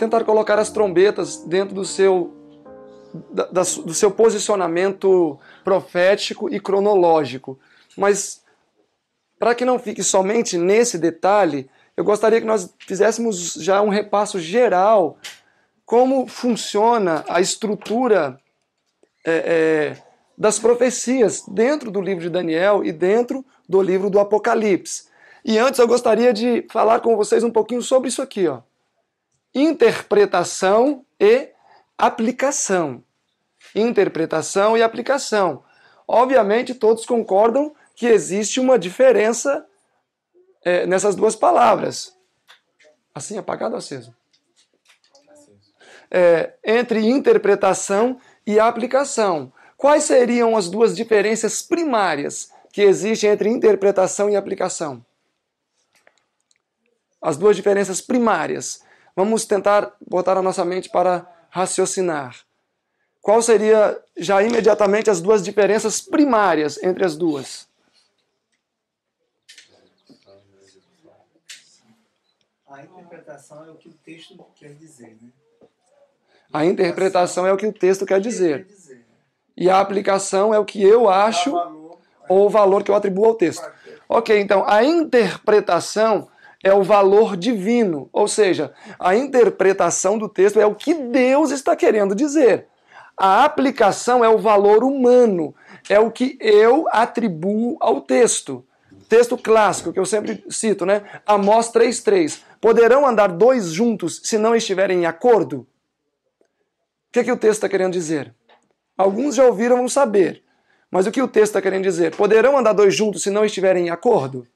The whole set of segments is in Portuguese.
tentar colocar as trombetas dentro do seu, da, da, do seu posicionamento profético e cronológico. Mas para que não fique somente nesse detalhe, eu gostaria que nós fizéssemos já um repasso geral como funciona a estrutura é, é, das profecias dentro do livro de Daniel e dentro do livro do Apocalipse. E antes eu gostaria de falar com vocês um pouquinho sobre isso aqui, ó interpretação e aplicação. Interpretação e aplicação. Obviamente, todos concordam que existe uma diferença é, nessas duas palavras. Assim, apagado ou aceso? É, entre interpretação e aplicação. Quais seriam as duas diferenças primárias que existem entre interpretação e aplicação? As duas diferenças primárias Vamos tentar botar a nossa mente para raciocinar. Qual seria já imediatamente as duas diferenças primárias entre as duas? A interpretação é o que o texto quer dizer, né? A interpretação é o que o texto quer dizer. E a aplicação é o que eu acho ou o é. valor que eu atribuo ao texto. Ok, então a interpretação é o valor divino, ou seja, a interpretação do texto é o que Deus está querendo dizer. A aplicação é o valor humano, é o que eu atribuo ao texto. Texto clássico que eu sempre cito, né? Amós 3:3. Poderão andar dois juntos se não estiverem em acordo? O que, é que o texto está querendo dizer? Alguns já ouviram vão saber. Mas o que o texto está querendo dizer? Poderão andar dois juntos se não estiverem em acordo?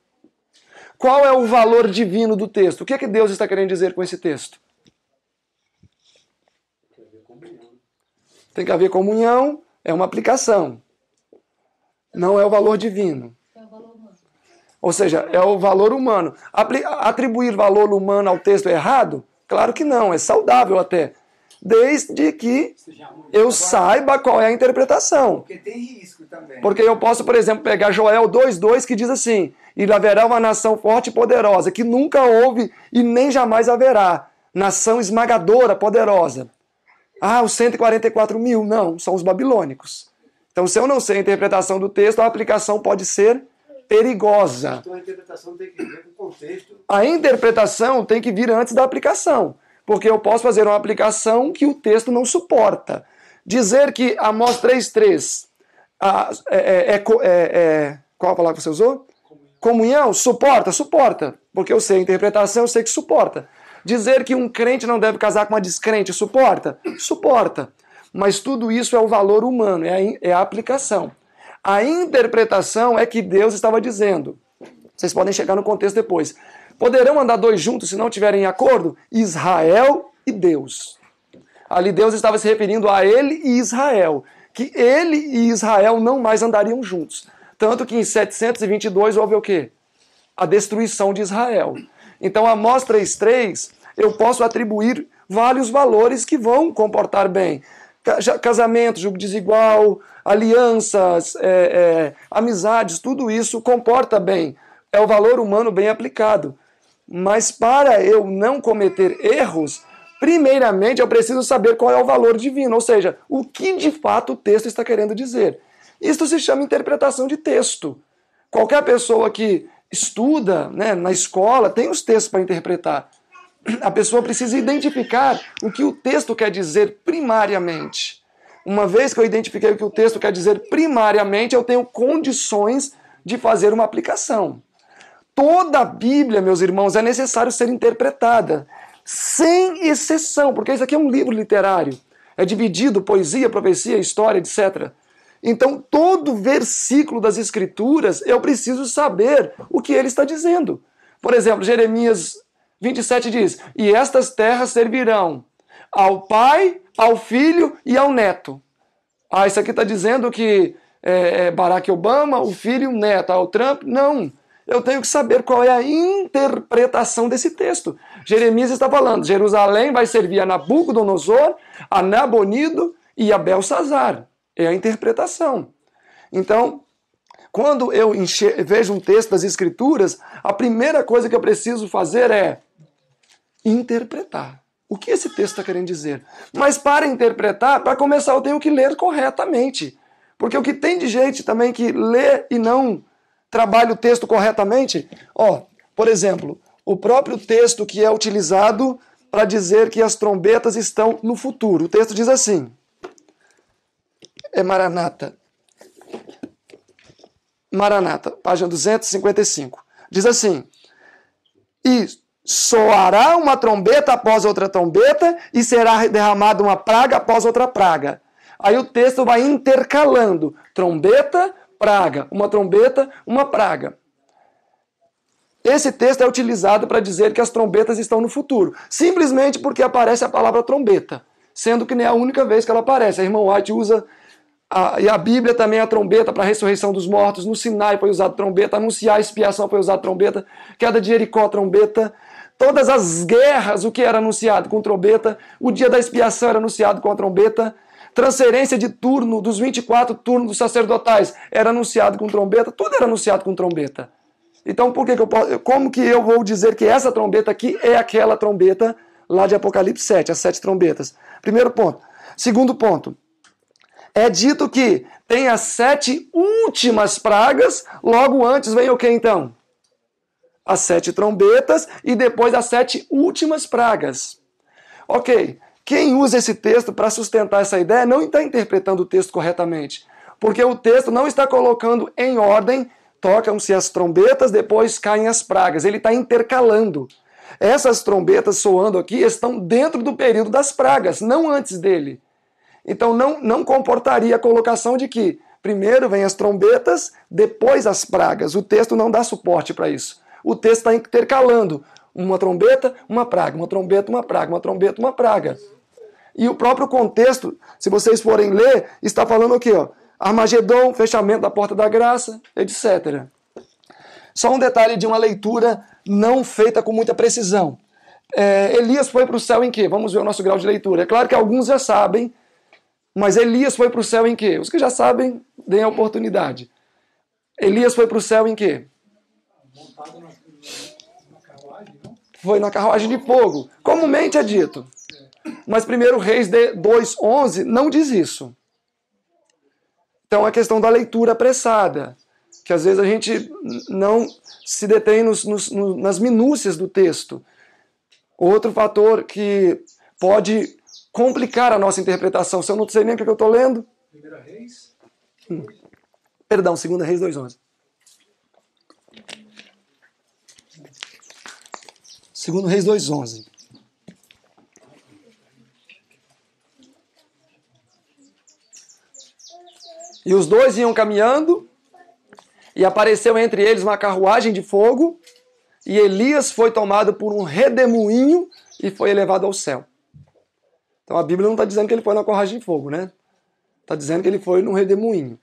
Qual é o valor divino do texto? O que é que Deus está querendo dizer com esse texto? Tem que haver comunhão, é uma aplicação. Não é o valor divino. Ou seja, é o valor humano. Atribuir valor humano ao texto é errado? Claro que não, é saudável até desde que eu saiba qual é a interpretação. Porque tem risco também. Porque eu posso, por exemplo, pegar Joel 2,2 que diz assim: E haverá uma nação forte e poderosa, que nunca houve e nem jamais haverá. Nação esmagadora, poderosa. Ah, os 144 mil. Não, são os babilônicos. Então, se eu não sei a interpretação do texto, a aplicação pode ser perigosa. Então, a interpretação tem que vir com contexto. A interpretação tem que vir antes da aplicação porque eu posso fazer uma aplicação que o texto não suporta. Dizer que Amós 3.3 é, é é, é, é, Qual a palavra que você usou? Comunhão. Comunhão, suporta, suporta. Porque eu sei a interpretação, eu sei que suporta. Dizer que um crente não deve casar com uma descrente, suporta? Suporta. Mas tudo isso é o valor humano, é a, é a aplicação. A interpretação é que Deus estava dizendo. Vocês podem chegar no contexto depois. Poderão andar dois juntos se não tiverem acordo? Israel e Deus. Ali Deus estava se referindo a ele e Israel, que ele e Israel não mais andariam juntos. Tanto que em 722 houve o quê? A destruição de Israel. Então, Amós 3.3, eu posso atribuir vários valores que vão comportar bem. Casamento, julgo desigual, alianças, é, é, amizades, tudo isso comporta bem. É o valor humano bem aplicado. Mas para eu não cometer erros, primeiramente eu preciso saber qual é o valor divino, ou seja, o que de fato o texto está querendo dizer. Isto se chama interpretação de texto. Qualquer pessoa que estuda né, na escola tem os textos para interpretar. A pessoa precisa identificar o que o texto quer dizer primariamente. Uma vez que eu identifiquei o que o texto quer dizer primariamente, eu tenho condições de fazer uma aplicação. Toda a Bíblia, meus irmãos, é necessário ser interpretada, sem exceção, porque isso aqui é um livro literário. É dividido poesia, profecia, história, etc. Então, todo versículo das Escrituras eu preciso saber o que ele está dizendo. Por exemplo, Jeremias 27 diz: E estas terras servirão ao pai, ao filho e ao neto. Ah, isso aqui está dizendo que é, é Barack Obama, o filho e o neto, ah, o Trump. Não eu tenho que saber qual é a interpretação desse texto. Jeremias está falando: Jerusalém vai servir a Nabucodonosor, a Nabonido e a Belsazar. É a interpretação. Então, quando eu vejo um texto das Escrituras, a primeira coisa que eu preciso fazer é interpretar. O que esse texto está querendo dizer? Mas para interpretar, para começar, eu tenho que ler corretamente. Porque o que tem de gente também que lê e não trabalha o texto corretamente? Ó, por exemplo, o próprio texto que é utilizado para dizer que as trombetas estão no futuro. O texto diz assim: É Maranata. Maranata, página 255. Diz assim: E soará uma trombeta após outra trombeta, e será derramada uma praga após outra praga. Aí o texto vai intercalando trombeta, praga, uma trombeta, uma praga. Esse texto é utilizado para dizer que as trombetas estão no futuro, simplesmente porque aparece a palavra trombeta, sendo que nem é a única vez que ela aparece. A irmã White usa a, e a Bíblia também é a trombeta para a ressurreição dos mortos. No Sinai foi usado trombeta, anunciar a expiação foi usado trombeta, queda de Jericó, trombeta. Todas as guerras, o que era anunciado com trombeta, o dia da expiação era anunciado com a trombeta. Transferência de turno dos 24 turnos dos sacerdotais era anunciado com trombeta, tudo era anunciado com trombeta. Então, por que, que eu posso, como que eu vou dizer que essa trombeta aqui é aquela trombeta lá de Apocalipse 7, as sete trombetas? Primeiro ponto. Segundo ponto. É dito que tem as sete últimas pragas, logo antes vem o que então? As sete trombetas e depois as sete últimas pragas. Ok, quem usa esse texto para sustentar essa ideia não está interpretando o texto corretamente, porque o texto não está colocando em ordem, tocam-se as trombetas, depois caem as pragas. Ele está intercalando. Essas trombetas soando aqui estão dentro do período das pragas, não antes dele. Então não, não comportaria a colocação de que primeiro vem as trombetas, depois as pragas. O texto não dá suporte para isso. O texto está intercalando. Uma trombeta, uma praga, uma trombeta, uma praga, uma trombeta, uma praga. E o próprio contexto, se vocês forem ler, está falando aqui, ó, Armagedon, fechamento da porta da graça, etc. Só um detalhe de uma leitura não feita com muita precisão. É, Elias foi para o céu em quê? Vamos ver o nosso grau de leitura. É claro que alguns já sabem, mas Elias foi para o céu em quê? Os que já sabem, deem a oportunidade. Elias foi para o céu em quê? Montado foi na carruagem de fogo. Comumente é dito. Mas primeiro Reis 2:11 não diz isso. Então a é questão da leitura apressada, que às vezes a gente não se detém nos, nos, nos, nas minúcias do texto. Outro fator que pode complicar a nossa interpretação, se eu não sei nem o que eu estou lendo. Primeira Reis? Hum. Perdão, segunda Reis 2:11. Segundo Reis 2:11. E os dois iam caminhando, e apareceu entre eles uma carruagem de fogo, e Elias foi tomado por um redemoinho e foi elevado ao céu. Então a Bíblia não está dizendo que ele foi na carruagem de fogo, né? Está dizendo que ele foi num redemoinho.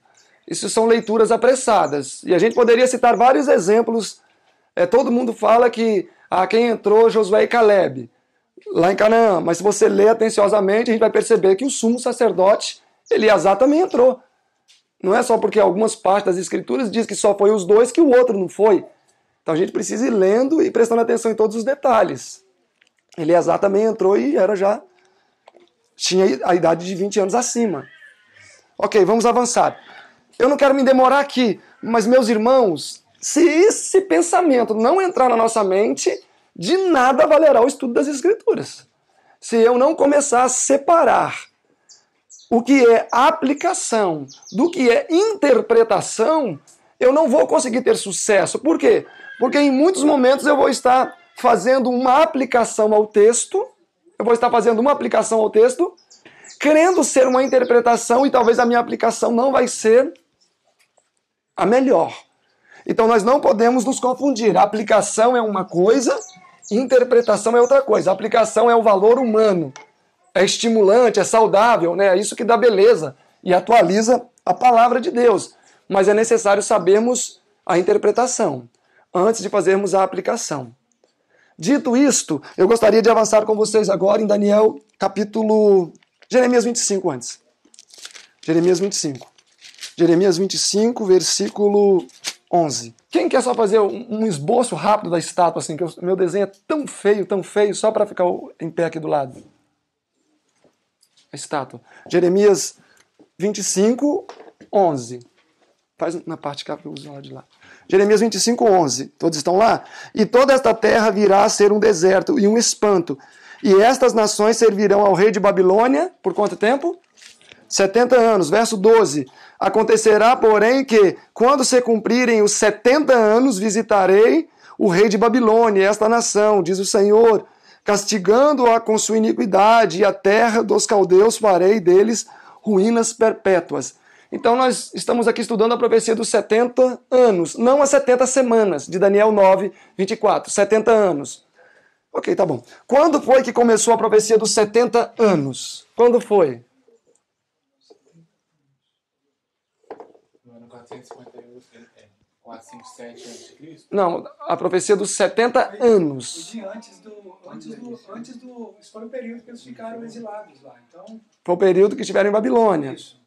Isso são leituras apressadas. E a gente poderia citar vários exemplos. É, todo mundo fala que ah, quem entrou? Josué e Caleb, lá em Canaã. Mas se você ler atenciosamente, a gente vai perceber que o sumo sacerdote, Eleazar, também entrou. Não é só porque algumas partes das escrituras dizem que só foi os dois que o outro não foi. Então a gente precisa ir lendo e prestando atenção em todos os detalhes. Eleazar também entrou e era já tinha a idade de 20 anos acima. Ok, vamos avançar. Eu não quero me demorar aqui, mas meus irmãos, se esse pensamento não entrar na nossa mente, de nada valerá o estudo das Escrituras. Se eu não começar a separar o que é aplicação do que é interpretação, eu não vou conseguir ter sucesso. Por quê? Porque em muitos momentos eu vou estar fazendo uma aplicação ao texto, eu vou estar fazendo uma aplicação ao texto, querendo ser uma interpretação e talvez a minha aplicação não vai ser a melhor. Então nós não podemos nos confundir. A aplicação é uma coisa, interpretação é outra coisa. A aplicação é o valor humano. É estimulante, é saudável, né? É isso que dá beleza e atualiza a palavra de Deus. Mas é necessário sabermos a interpretação antes de fazermos a aplicação. Dito isto, eu gostaria de avançar com vocês agora em Daniel capítulo Jeremias 25 antes. Jeremias 25. Jeremias 25, versículo 11. Quem quer só fazer um esboço rápido da estátua, assim, que o meu desenho é tão feio, tão feio, só para ficar em pé aqui do lado? A estátua. Jeremias 25, 11. Faz na parte cá, porque eu uso lá de lá. Jeremias 25, 11. Todos estão lá? E toda esta terra virá a ser um deserto e um espanto. E estas nações servirão ao rei de Babilônia por quanto tempo? 70 anos. Verso 12: Acontecerá, porém, que quando se cumprirem os 70 anos, visitarei o rei de Babilônia, esta nação, diz o Senhor, castigando-a com sua iniquidade, e a terra dos caldeus farei deles ruínas perpétuas. Então, nós estamos aqui estudando a profecia dos 70 anos, não as 70 semanas, de Daniel 9, 24. 70 anos. Ok, tá bom. Quando foi que começou a profecia dos 70 anos? Quando foi? 451 457 a.C.? Não, a profecia dos 70 anos. De antes do, antes do, antes do. Isso foi o período que eles ficaram exilados lá. Então, foi o período que estiveram em Babilônia. Isso.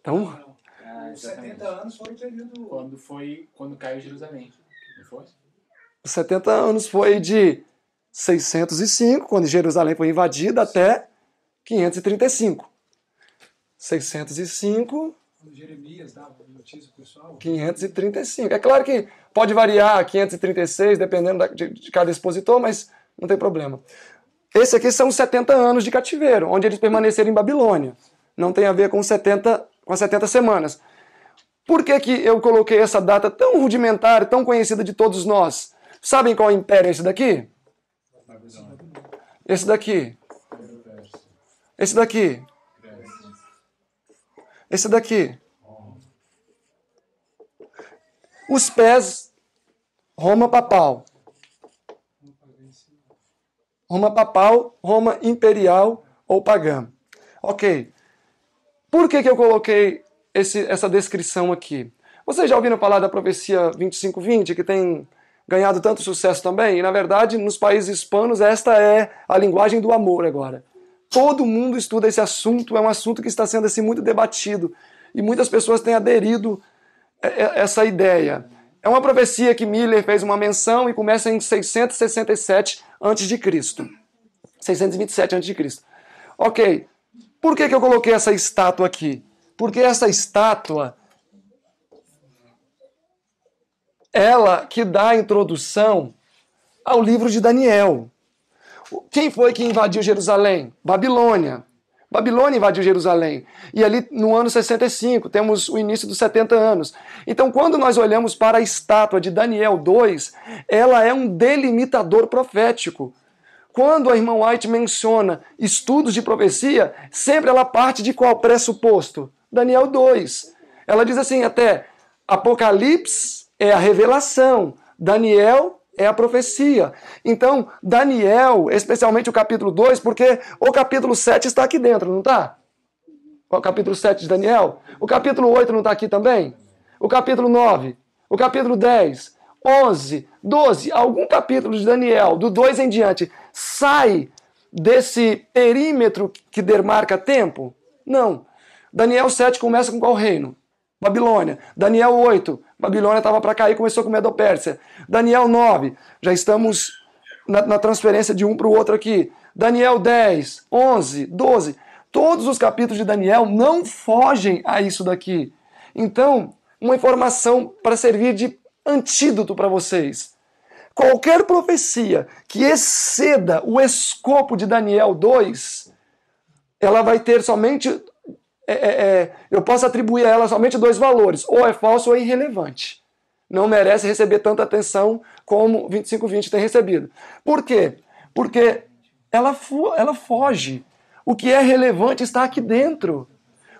Então. Ah, os 70 anos foi o período. Quando, foi, quando caiu Jerusalém. Não foi? Os 70 anos foi de 605, quando Jerusalém foi invadida, até 535. 605. Quando Jeremias dava notícia pessoal. 535. É claro que pode variar 536, dependendo de, cada expositor, mas não tem problema. Esse aqui são 70 anos de cativeiro, onde eles permaneceram em Babilônia. Não tem a ver com 70, com 70 semanas. Por que, que eu coloquei essa data tão rudimentar, tão conhecida de todos nós? Sabem qual é império é esse daqui? Esse daqui. Esse daqui. Esse daqui. Os pés, Roma papal. Roma papal, Roma imperial ou pagã. Ok. Por que, que eu coloquei esse, essa descrição aqui? Vocês já ouviram falar da profecia 2520, que tem ganhado tanto sucesso também? E, na verdade, nos países hispanos, esta é a linguagem do amor agora. Todo mundo estuda esse assunto, é um assunto que está sendo assim, muito debatido e muitas pessoas têm aderido a é, é, essa ideia. É uma profecia que Miller fez uma menção e começa em 667 a.C. 627 a.C. Ok, por que, que eu coloquei essa estátua aqui? Porque essa estátua, ela que dá a introdução ao livro de Daniel quem foi que invadiu Jerusalém? Babilônia. Babilônia invadiu Jerusalém. E ali no ano 65, temos o início dos 70 anos. Então, quando nós olhamos para a estátua de Daniel 2, ela é um delimitador profético. Quando a irmã White menciona estudos de profecia, sempre ela parte de qual pressuposto? Daniel 2. Ela diz assim até: Apocalipse é a revelação, Daniel é a profecia. Então, Daniel, especialmente o capítulo 2, porque o capítulo 7 está aqui dentro, não está? O capítulo 7 de Daniel. O capítulo 8 não está aqui também? O capítulo 9, o capítulo 10, 11, 12, algum capítulo de Daniel, do 2 em diante, sai desse perímetro que demarca tempo? Não. Daniel 7 começa com qual reino? Babilônia. Daniel 8, Babilônia estava para cair, começou com Medo Pérsia Daniel 9, já estamos na, na transferência de um para o outro aqui. Daniel 10, 11, 12. Todos os capítulos de Daniel não fogem a isso daqui. Então, uma informação para servir de antídoto para vocês. Qualquer profecia que exceda o escopo de Daniel 2, ela vai ter somente é, é, é, eu posso atribuir a ela somente dois valores: ou é falso ou é irrelevante. Não merece receber tanta atenção como 2520 tem recebido. Por quê? Porque ela, ela foge. O que é relevante está aqui dentro.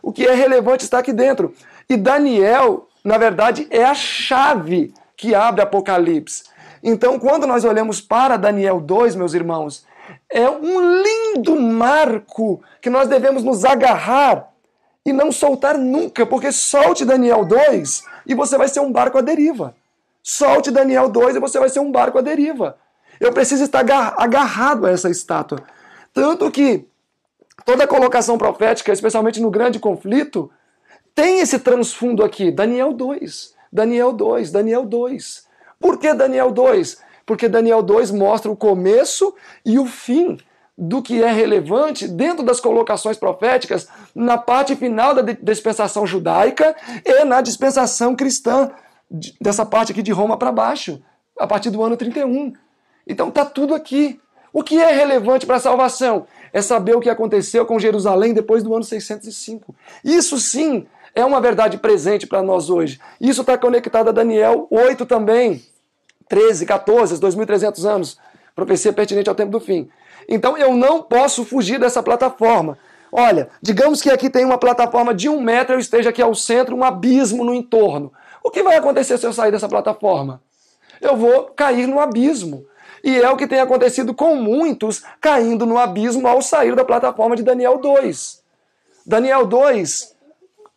O que é relevante está aqui dentro. E Daniel, na verdade, é a chave que abre Apocalipse. Então, quando nós olhamos para Daniel 2, meus irmãos, é um lindo marco que nós devemos nos agarrar e não soltar nunca, porque solte Daniel 2 e você vai ser um barco à deriva. Solte Daniel 2 e você vai ser um barco à deriva. Eu preciso estar agarrado a essa estátua. Tanto que toda colocação profética, especialmente no grande conflito, tem esse transfundo aqui. Daniel 2, Daniel 2, Daniel 2. Por que Daniel 2? Porque Daniel 2 mostra o começo e o fim do que é relevante dentro das colocações proféticas na parte final da dispensação judaica e na dispensação cristã, dessa parte aqui de Roma para baixo, a partir do ano 31. Então tá tudo aqui. O que é relevante para a salvação? É saber o que aconteceu com Jerusalém depois do ano 605. Isso sim é uma verdade presente para nós hoje. Isso está conectado a Daniel 8 também, 13, 14, 2.300 anos, profecia pertinente ao tempo do fim. Então eu não posso fugir dessa plataforma. Olha, digamos que aqui tem uma plataforma de um metro, eu esteja aqui ao centro, um abismo no entorno. O que vai acontecer se eu sair dessa plataforma? Eu vou cair no abismo. E é o que tem acontecido com muitos caindo no abismo ao sair da plataforma de Daniel 2. Daniel 2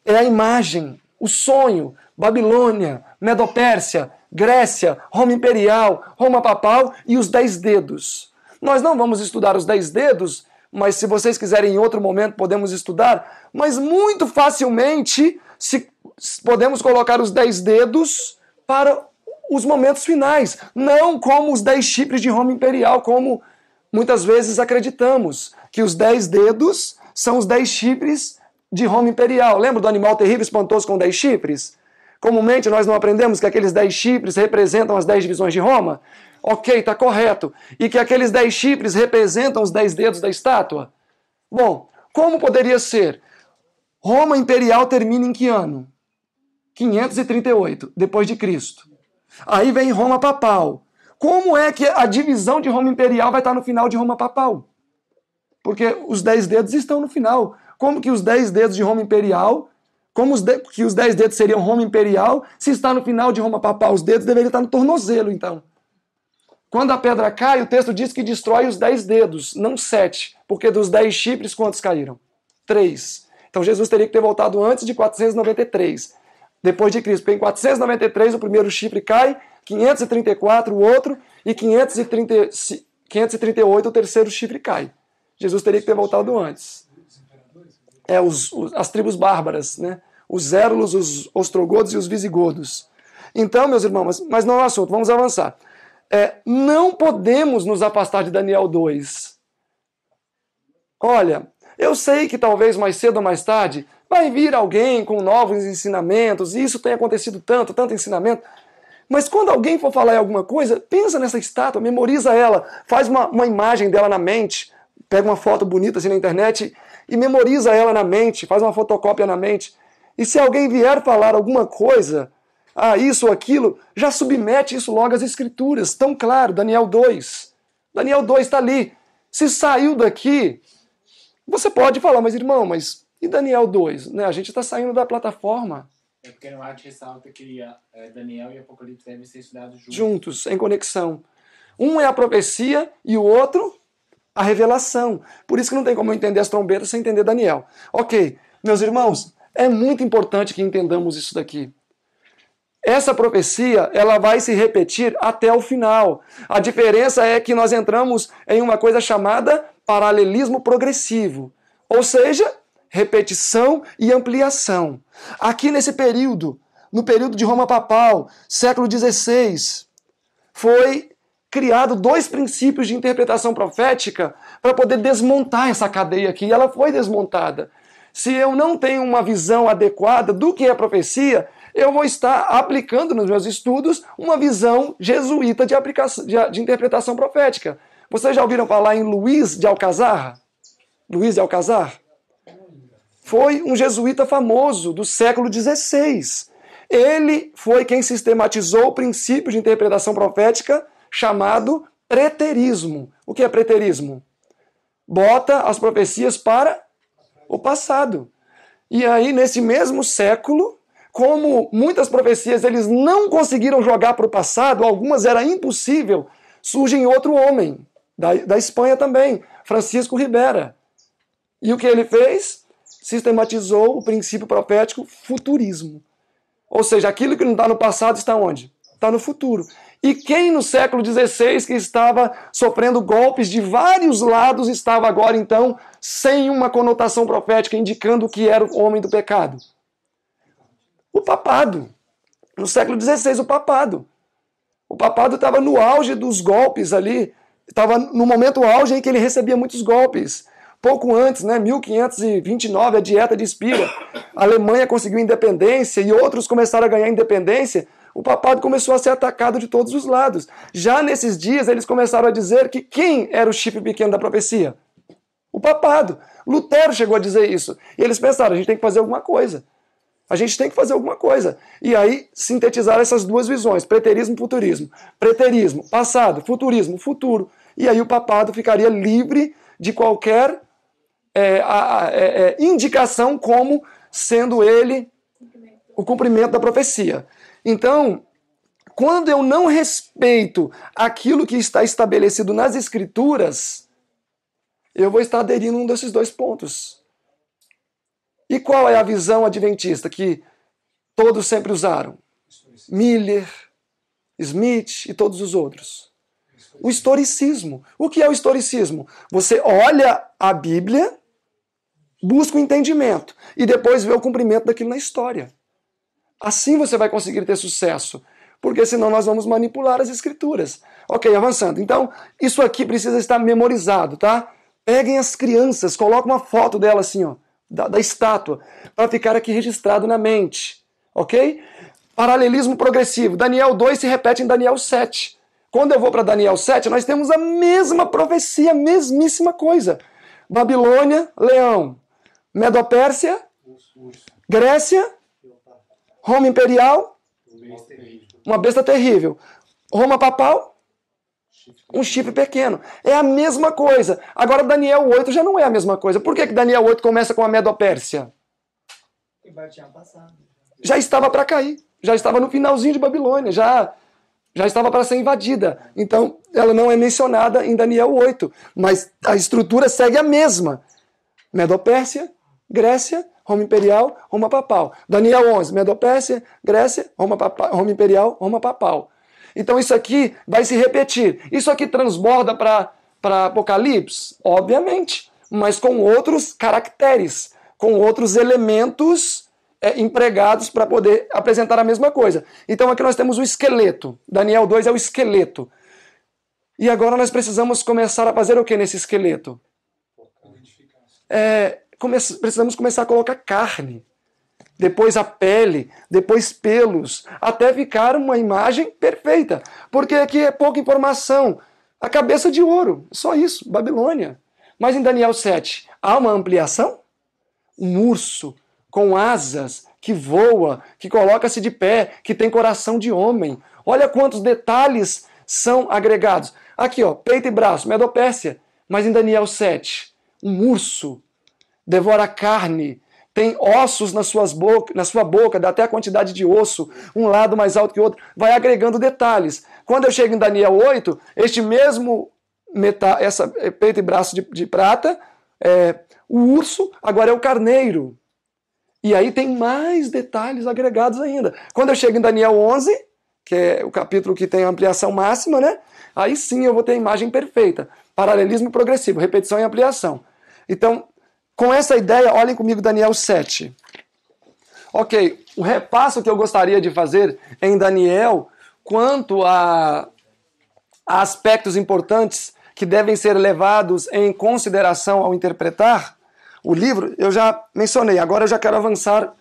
é a imagem, o sonho, Babilônia, Medopérsia, Grécia, Roma Imperial, Roma Papal e os Dez Dedos. Nós não vamos estudar os dez dedos, mas se vocês quiserem em outro momento podemos estudar, mas muito facilmente se podemos colocar os dez dedos para os momentos finais, não como os dez chifres de Roma Imperial, como muitas vezes acreditamos, que os dez dedos são os dez chifres de Roma Imperial. Lembra do animal terrível espantoso com dez chifres? Comumente nós não aprendemos que aqueles dez chifres representam as dez divisões de Roma? Ok, está correto. E que aqueles dez chifres representam os dez dedos da estátua? Bom, como poderia ser? Roma Imperial termina em que ano? 538, depois de Cristo. Aí vem Roma Papal. Como é que a divisão de Roma Imperial vai estar no final de Roma Papal? Porque os dez dedos estão no final. Como que os dez dedos de Roma Imperial, como os de, que os dez dedos seriam Roma Imperial, se está no final de Roma Papal? Os dedos deveriam estar no tornozelo, então. Quando a pedra cai, o texto diz que destrói os dez dedos, não sete, porque dos dez chifres, quantos caíram? Três. Então Jesus teria que ter voltado antes de 493, depois de Cristo. Porque em 493 o primeiro chifre cai, 534 o outro, e 530, 538 o terceiro chifre cai. Jesus teria que ter voltado antes. É os, os as tribos bárbaras, né? Os érulos, os ostrogodos e os visigodos. Então, meus irmãos, mas, mas não é o um assunto, vamos avançar é, não podemos nos afastar de Daniel 2. Olha, eu sei que talvez mais cedo ou mais tarde vai vir alguém com novos ensinamentos, e isso tem acontecido tanto, tanto ensinamento. Mas quando alguém for falar alguma coisa, pensa nessa estátua, memoriza ela, faz uma, uma imagem dela na mente, pega uma foto bonita assim na internet e memoriza ela na mente, faz uma fotocópia na mente. E se alguém vier falar alguma coisa a ah, isso ou aquilo, já submete isso logo às Escrituras, tão claro, Daniel 2. Daniel 2 está ali. Se saiu daqui, você pode falar, mas irmão, mas e Daniel 2? Né? A gente está saindo da plataforma. É porque no arte ressalta que eh, Daniel e Apocalipse devem ser estudados juntos. Juntos, em conexão. Um é a profecia e o outro a revelação. Por isso que não tem como eu entender as trombetas sem entender Daniel. Ok, meus irmãos, é muito importante que entendamos isso daqui. Essa profecia, ela vai se repetir até o final. A diferença é que nós entramos em uma coisa chamada paralelismo progressivo, ou seja, repetição e ampliação. Aqui nesse período, no período de Roma Papal, século XVI, foi criado dois princípios de interpretação profética para poder desmontar essa cadeia aqui. E ela foi desmontada. Se eu não tenho uma visão adequada do que é profecia, eu vou estar aplicando nos meus estudos uma visão jesuíta de, aplicação, de, de interpretação profética. Vocês já ouviram falar em Luiz de Alcazar? Luiz de Alcazar? Foi um jesuíta famoso do século XVI. Ele foi quem sistematizou o princípio de interpretação profética chamado preterismo. O que é preterismo? Bota as profecias para o passado. E aí, nesse mesmo século, como muitas profecias eles não conseguiram jogar para o passado, algumas era impossível, surge outro homem, da, da Espanha também, Francisco Ribera. E o que ele fez? Sistematizou o princípio profético futurismo. Ou seja, aquilo que não está no passado está onde? Está no futuro. E quem no século XVI, que estava sofrendo golpes de vários lados, estava agora então sem uma conotação profética indicando o que era o homem do pecado? o papado. No século XVI, o papado. O papado estava no auge dos golpes ali, estava no momento auge em que ele recebia muitos golpes. Pouco antes, né, 1529, a dieta de Espira, a Alemanha conseguiu independência e outros começaram a ganhar independência. O papado começou a ser atacado de todos os lados. Já nesses dias, eles começaram a dizer que quem era o chip pequeno da profecia? O papado. Lutero chegou a dizer isso. E eles pensaram: a gente tem que fazer alguma coisa. A gente tem que fazer alguma coisa. E aí sintetizar essas duas visões, preterismo e futurismo. Preterismo, passado, futurismo, futuro. E aí o papado ficaria livre de qualquer é, a, a, é, é indicação como sendo ele o cumprimento da profecia. Então, quando eu não respeito aquilo que está estabelecido nas escrituras, eu vou estar aderindo a um desses dois pontos. E qual é a visão adventista que todos sempre usaram? Miller, Smith e todos os outros. O historicismo. O que é o historicismo? Você olha a Bíblia, busca o entendimento e depois vê o cumprimento daquilo na história. Assim você vai conseguir ter sucesso, porque senão nós vamos manipular as escrituras. Ok, avançando. Então, isso aqui precisa estar memorizado, tá? Peguem as crianças, coloquem uma foto dela assim, ó da, da estátua, para ficar aqui registrado na mente. Ok? Paralelismo progressivo. Daniel 2 se repete em Daniel 7. Quando eu vou para Daniel 7, nós temos a mesma profecia, a mesmíssima coisa. Babilônia, leão. Medopérsia, Grécia, Roma imperial, uma besta terrível. Roma papal, um chifre pequeno. É a mesma coisa. Agora, Daniel 8 já não é a mesma coisa. Por que, que Daniel 8 começa com a Medopérsia? Já estava para cair. Já estava no finalzinho de Babilônia. Já, já estava para ser invadida. Então, ela não é mencionada em Daniel 8. Mas a estrutura segue a mesma. Medopérsia, Grécia, Roma Imperial, Roma Papal. Daniel 11, Medopérsia, Grécia, Roma, Roma Imperial, Roma Papal. Então isso aqui vai se repetir. Isso aqui transborda para Apocalipse? Obviamente, mas com outros caracteres, com outros elementos é, empregados para poder apresentar a mesma coisa. Então aqui nós temos o esqueleto. Daniel 2 é o esqueleto. E agora nós precisamos começar a fazer o que nesse esqueleto? É, come precisamos começar a colocar carne depois a pele, depois pelos, até ficar uma imagem perfeita. Porque aqui é pouca informação. A cabeça de ouro, só isso, Babilônia. Mas em Daniel 7, há uma ampliação? Um urso com asas que voa, que coloca-se de pé, que tem coração de homem. Olha quantos detalhes são agregados. Aqui, ó, peito e braço, medopécia. Mas em Daniel 7, um urso devora carne, tem ossos na, suas boca, na sua boca, dá até a quantidade de osso, um lado mais alto que o outro, vai agregando detalhes. Quando eu chego em Daniel 8, este mesmo metal essa, eh, peito e braço de, de prata, é, o urso agora é o carneiro. E aí tem mais detalhes agregados ainda. Quando eu chego em Daniel 11, que é o capítulo que tem a ampliação máxima, né? Aí sim eu vou ter a imagem perfeita. Paralelismo progressivo, repetição e ampliação. Então, com essa ideia, olhem comigo Daniel 7. Ok, o repasso que eu gostaria de fazer em Daniel quanto a, a aspectos importantes que devem ser levados em consideração ao interpretar o livro, eu já mencionei. Agora eu já quero avançar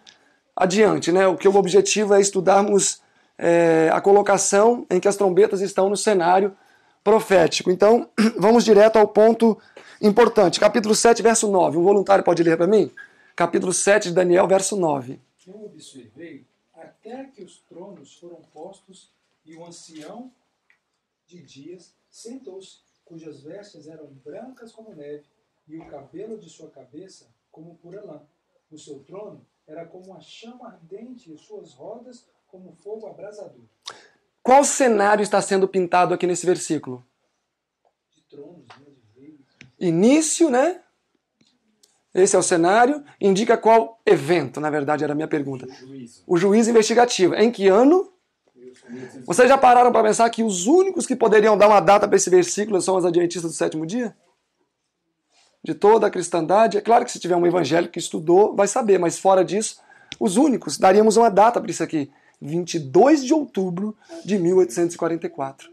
adiante, né? O que o objetivo é estudarmos é, a colocação em que as trombetas estão no cenário profético. Então, vamos direto ao ponto Importante, capítulo 7, verso 9. Um voluntário pode ler para mim? Capítulo 7 de Daniel, verso 9. eu observei até que os tronos foram postos e o ancião de dias sentou-se, cujas vestes eram brancas como neve e o cabelo de sua cabeça como pura lã. O seu trono era como uma chama ardente e suas rodas como fogo abrasador. Qual cenário está sendo pintado aqui nesse versículo? De tronos, né? início, né? Esse é o cenário, indica qual evento, na verdade, era a minha pergunta. O juiz investigativo. Em que ano? Vocês já pararam para pensar que os únicos que poderiam dar uma data para esse versículo são os adventistas do sétimo dia? De toda a cristandade? É claro que se tiver um evangélico que estudou, vai saber, mas fora disso, os únicos. Daríamos uma data para isso aqui: 22 de outubro de 1844.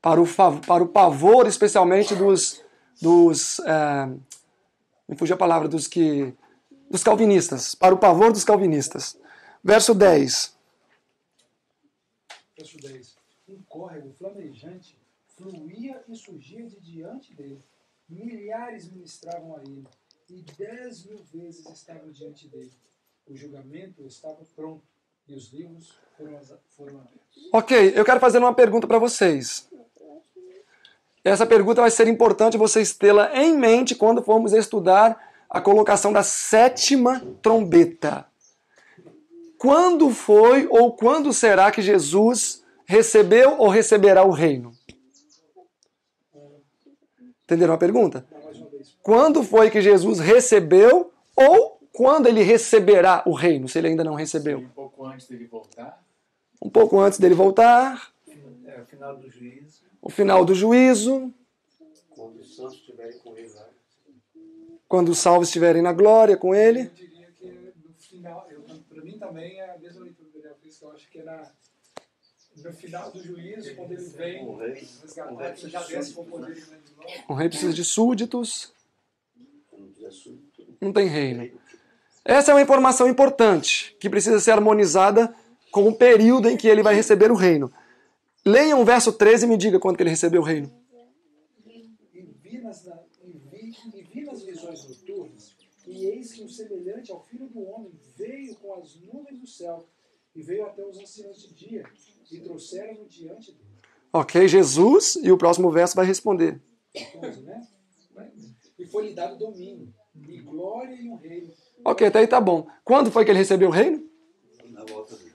Para o, para o pavor, especialmente dos dos. É, me fugiu a palavra, dos que. dos calvinistas, para o pavor dos calvinistas. Verso 10. Verso 10. Um córrego flamejante fluía e surgia de diante dele. Milhares ministravam a ele, e dez mil vezes estavam diante dele. O julgamento estava pronto, e os livros foram, foram abertos. Ok, eu quero fazer uma pergunta para vocês. Essa pergunta vai ser importante vocês tê-la em mente quando formos estudar a colocação da sétima trombeta. Quando foi ou quando será que Jesus recebeu ou receberá o reino? Entenderam a pergunta? Quando foi que Jesus recebeu ou quando ele receberá o reino, se ele ainda não recebeu? Um pouco antes dele voltar. Um pouco antes dele voltar. É, final do juízo o final do juízo, quando os santos estiverem com ele lá. Né? Quando os salvos estiverem na glória com ele. Eu diria que no final, para mim também é a mesma leitura do Daniel Cristo, eu acho que é na, no final do juízo, quando ele vem um rei, resgatar, um já o poder né? de rei precisa de súditos. Não tem reino. Essa é uma informação importante que precisa ser harmonizada com o período em que ele vai receber o reino. Leiam o verso 13 e me diga quando que ele recebeu o reino. E vi nas, e vi, e vi nas visões noturnas, e eis que um semelhante ao filho do homem veio com as nuvens do céu, e veio até os anciãos de dia, e trouxeram-no diante dele. Ok, Jesus, e o próximo verso vai responder. Né? E foi-lhe dado domínio, e glória e um reino. Ok, até aí tá bom. Quando foi que ele recebeu o reino? Na volta dele.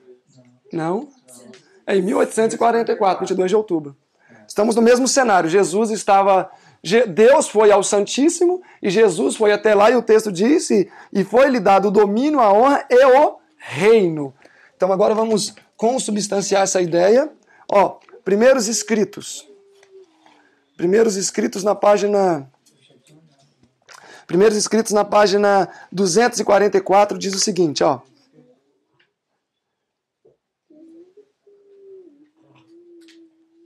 Não? Não. É em 1844, 22 de outubro. Estamos no mesmo cenário. Jesus estava. Deus foi ao Santíssimo e Jesus foi até lá, e o texto disse: e foi-lhe dado o domínio, a honra e o reino. Então agora vamos consubstanciar essa ideia. Ó, primeiros escritos. Primeiros escritos na página. Primeiros escritos na página 244 diz o seguinte, ó.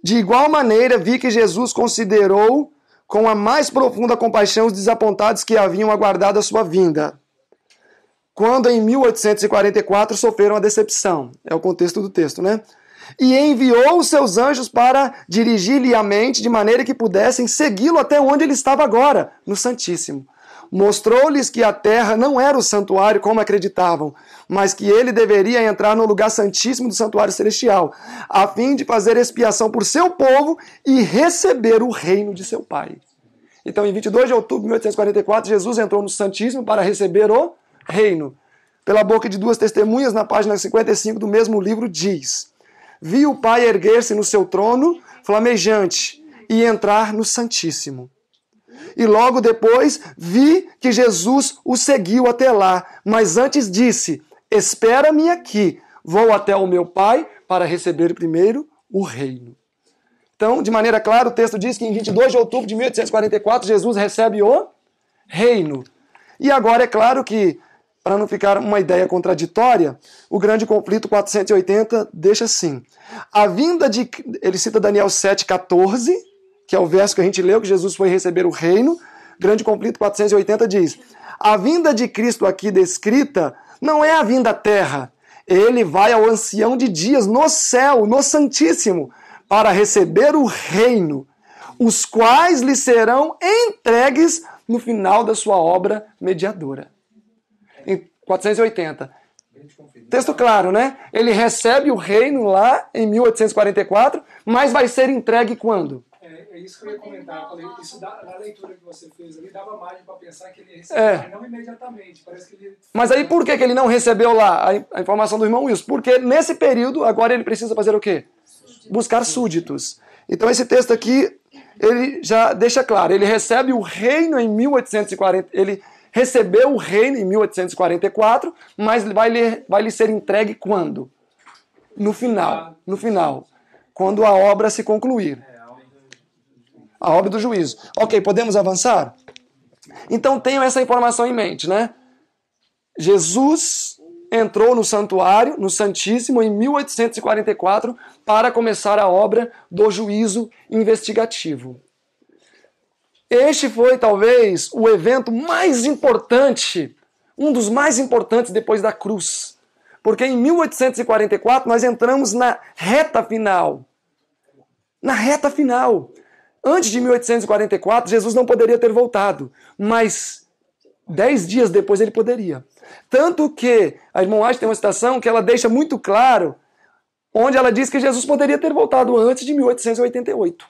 De igual maneira, vi que Jesus considerou com a mais profunda compaixão os desapontados que haviam aguardado a sua vinda, quando em 1844 sofreram a decepção. É o contexto do texto, né? E enviou os seus anjos para dirigir-lhe a mente de maneira que pudessem segui-lo até onde ele estava agora, no Santíssimo. Mostrou-lhes que a terra não era o santuário como acreditavam, mas que ele deveria entrar no lugar santíssimo do santuário celestial, a fim de fazer expiação por seu povo e receber o reino de seu pai. Então, em 22 de outubro de 1844, Jesus entrou no Santíssimo para receber o reino. Pela boca de duas testemunhas, na página 55 do mesmo livro, diz: Vi o Pai erguer-se no seu trono flamejante e entrar no Santíssimo e logo depois vi que Jesus o seguiu até lá, mas antes disse: Espera-me aqui, vou até o meu pai para receber primeiro o reino. Então, de maneira clara, o texto diz que em 22 de outubro de 1844 Jesus recebe o reino. E agora é claro que, para não ficar uma ideia contraditória, o grande conflito 480 deixa assim: a vinda de. Ele cita Daniel 7,14 que é o verso que a gente leu, que Jesus foi receber o reino, grande conflito 480 diz: A vinda de Cristo aqui descrita não é a vinda à terra. Ele vai ao ancião de dias no céu, no Santíssimo, para receber o reino, os quais lhe serão entregues no final da sua obra mediadora. Em 480. Texto claro, né? Ele recebe o reino lá em 1844, mas vai ser entregue quando? é isso que eu ia comentar. falei, isso dá, na leitura que você fez ali, dava margem para pensar que ele recebeu, é. não imediatamente. Parece que ele... Mas aí por que, que ele não recebeu lá a, a informação do irmão Wilson? Porque nesse período, agora ele precisa fazer o quê? Buscar súditos. Então esse texto aqui, ele já deixa claro, ele recebe o reino em 1840, ele recebeu o reino em 1844, mas vai lhe, vai lhe ser entregue quando? No final, no final, quando a obra se concluir a obra do juízo. Ok, podemos avançar? Então tenham essa informação em mente, né? Jesus entrou no santuário, no Santíssimo, em 1844 para começar a obra do juízo investigativo. Este foi talvez o evento mais importante, um dos mais importantes depois da cruz. Porque em 1844 nós entramos na reta final. Na reta final. Antes de 1844, Jesus não poderia ter voltado, mas dez dias depois ele poderia. Tanto que a irmã White tem uma citação que ela deixa muito claro, onde ela diz que Jesus poderia ter voltado antes de 1888.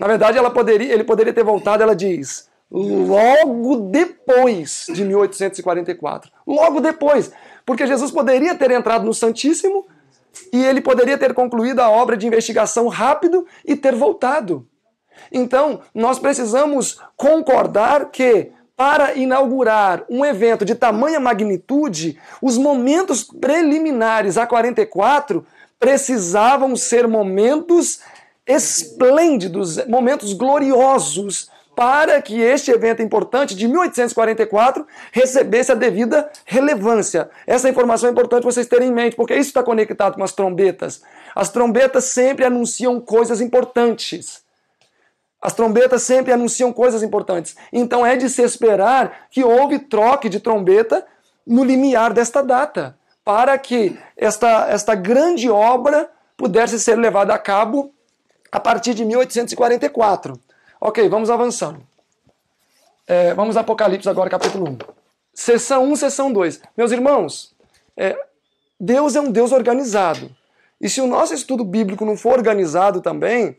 Na verdade, ela poderia, ele poderia ter voltado, ela diz, logo depois de 1844. Logo depois. Porque Jesus poderia ter entrado no Santíssimo e ele poderia ter concluído a obra de investigação rápido e ter voltado. Então, nós precisamos concordar que, para inaugurar um evento de tamanha magnitude, os momentos preliminares a 44 precisavam ser momentos esplêndidos, momentos gloriosos, para que este evento importante de 1844 recebesse a devida relevância. Essa informação é importante vocês terem em mente, porque isso está conectado com as trombetas. As trombetas sempre anunciam coisas importantes. As trombetas sempre anunciam coisas importantes. Então é de se esperar que houve troque de trombeta no limiar desta data, para que esta, esta grande obra pudesse ser levada a cabo a partir de 1844. Ok, vamos avançando. É, vamos a Apocalipse agora, capítulo 1. Sessão 1, sessão 2. Meus irmãos, é, Deus é um Deus organizado. E se o nosso estudo bíblico não for organizado também,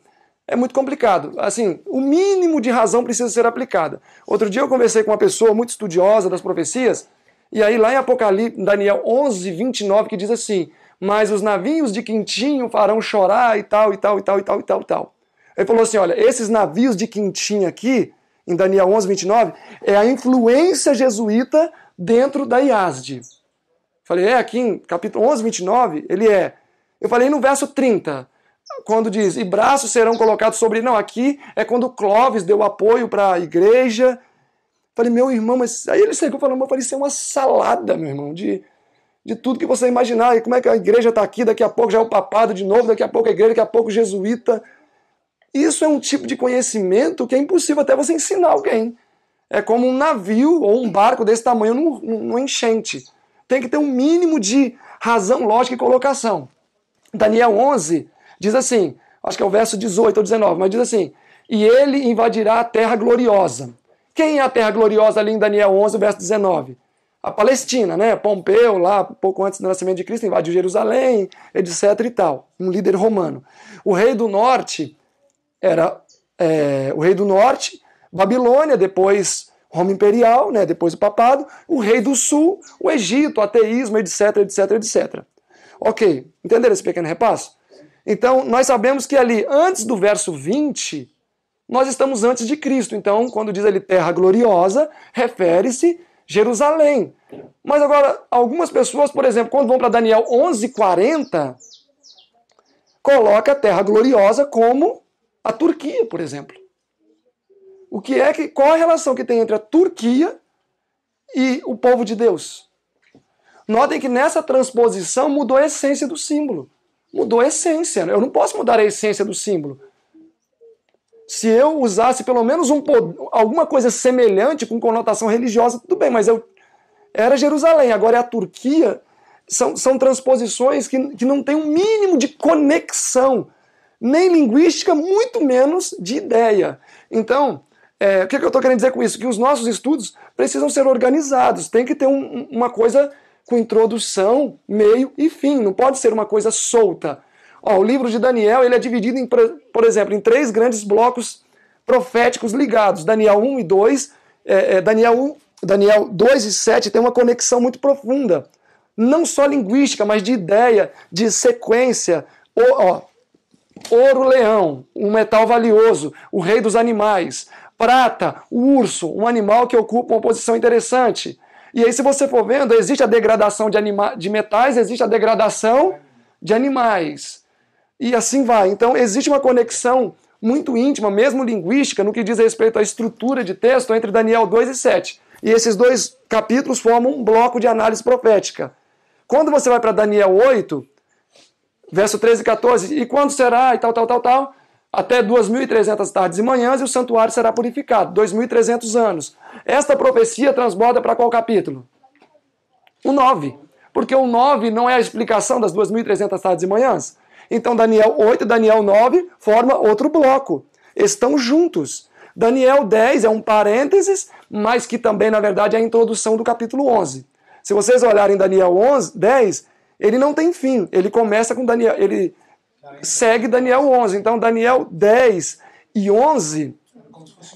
é muito complicado. Assim, o mínimo de razão precisa ser aplicada. Outro dia eu conversei com uma pessoa muito estudiosa das profecias, e aí lá em Apocalipse, Daniel 11, 29, que diz assim, mas os navios de Quintinho farão chorar e tal, e tal, e tal, e tal, e tal, e tal. Ele falou assim, olha, esses navios de Quintinho aqui, em Daniel 11, 29, é a influência jesuíta dentro da IASD. Falei, é, aqui em capítulo 11, 29, ele é. Eu falei no verso 30, quando diz, e braços serão colocados sobre. Não, aqui é quando Clóvis deu apoio para a igreja. Falei, meu irmão, mas. Aí ele chegou falando, eu falei, isso é uma salada, meu irmão, de, de tudo que você imaginar. E como é que a igreja está aqui, daqui a pouco já é o papado de novo, daqui a pouco a igreja, daqui a pouco jesuíta. Isso é um tipo de conhecimento que é impossível até você ensinar alguém. É como um navio ou um barco desse tamanho num, num enchente. Tem que ter um mínimo de razão, lógica e colocação. Daniel 11, Diz assim, acho que é o verso 18 ou 19, mas diz assim: E ele invadirá a terra gloriosa. Quem é a terra gloriosa ali em Daniel 11, verso 19? A Palestina, né? Pompeu, lá pouco antes do nascimento de Cristo, invadiu Jerusalém, etc e tal. Um líder romano. O rei do norte era é, o rei do norte, Babilônia, depois Roma Imperial, né? depois o papado, o rei do sul, o Egito, o ateísmo, etc, etc, etc. Ok, entenderam esse pequeno repasso? Então, nós sabemos que ali, antes do verso 20, nós estamos antes de Cristo. Então, quando diz ali terra gloriosa, refere-se Jerusalém. Mas agora, algumas pessoas, por exemplo, quando vão para Daniel 11:40, coloca a terra gloriosa como a Turquia, por exemplo. O que é que qual a relação que tem entre a Turquia e o povo de Deus? Notem que nessa transposição mudou a essência do símbolo mudou a essência. Eu não posso mudar a essência do símbolo. Se eu usasse pelo menos um, alguma coisa semelhante com conotação religiosa, tudo bem, mas eu era Jerusalém, agora é a Turquia. São, são transposições que, que não têm um mínimo de conexão, nem linguística, muito menos de ideia. Então, é, o que, é que eu estou querendo dizer com isso? Que os nossos estudos precisam ser organizados, tem que ter um, uma coisa com introdução, meio e fim. Não pode ser uma coisa solta. Ó, o livro de Daniel ele é dividido, em, por exemplo, em três grandes blocos proféticos ligados. Daniel 1 e 2, é, é, Daniel, 1, Daniel 2 e 7 tem uma conexão muito profunda. Não só linguística, mas de ideia, de sequência. O, ó, ouro leão, um metal valioso, o rei dos animais. Prata, o urso, um animal que ocupa uma posição interessante. E aí, se você for vendo, existe a degradação de, anima de metais, existe a degradação de animais. E assim vai. Então, existe uma conexão muito íntima, mesmo linguística, no que diz respeito à estrutura de texto entre Daniel 2 e 7. E esses dois capítulos formam um bloco de análise profética. Quando você vai para Daniel 8, verso 13 e 14, e quando será, e tal, tal, tal, tal, até 2.300 tardes e manhãs e o santuário será purificado, 2.300 anos. Esta profecia transborda para qual capítulo? O 9. Porque o 9 não é a explicação das 2.300 tardes e manhãs. Então Daniel 8 e Daniel 9 forma outro bloco. Estão juntos. Daniel 10 é um parênteses, mas que também, na verdade, é a introdução do capítulo 11. Se vocês olharem Daniel 11, 10, ele não tem fim. Ele começa com Daniel, ele segue Daniel 11. Então, Daniel 10 e 11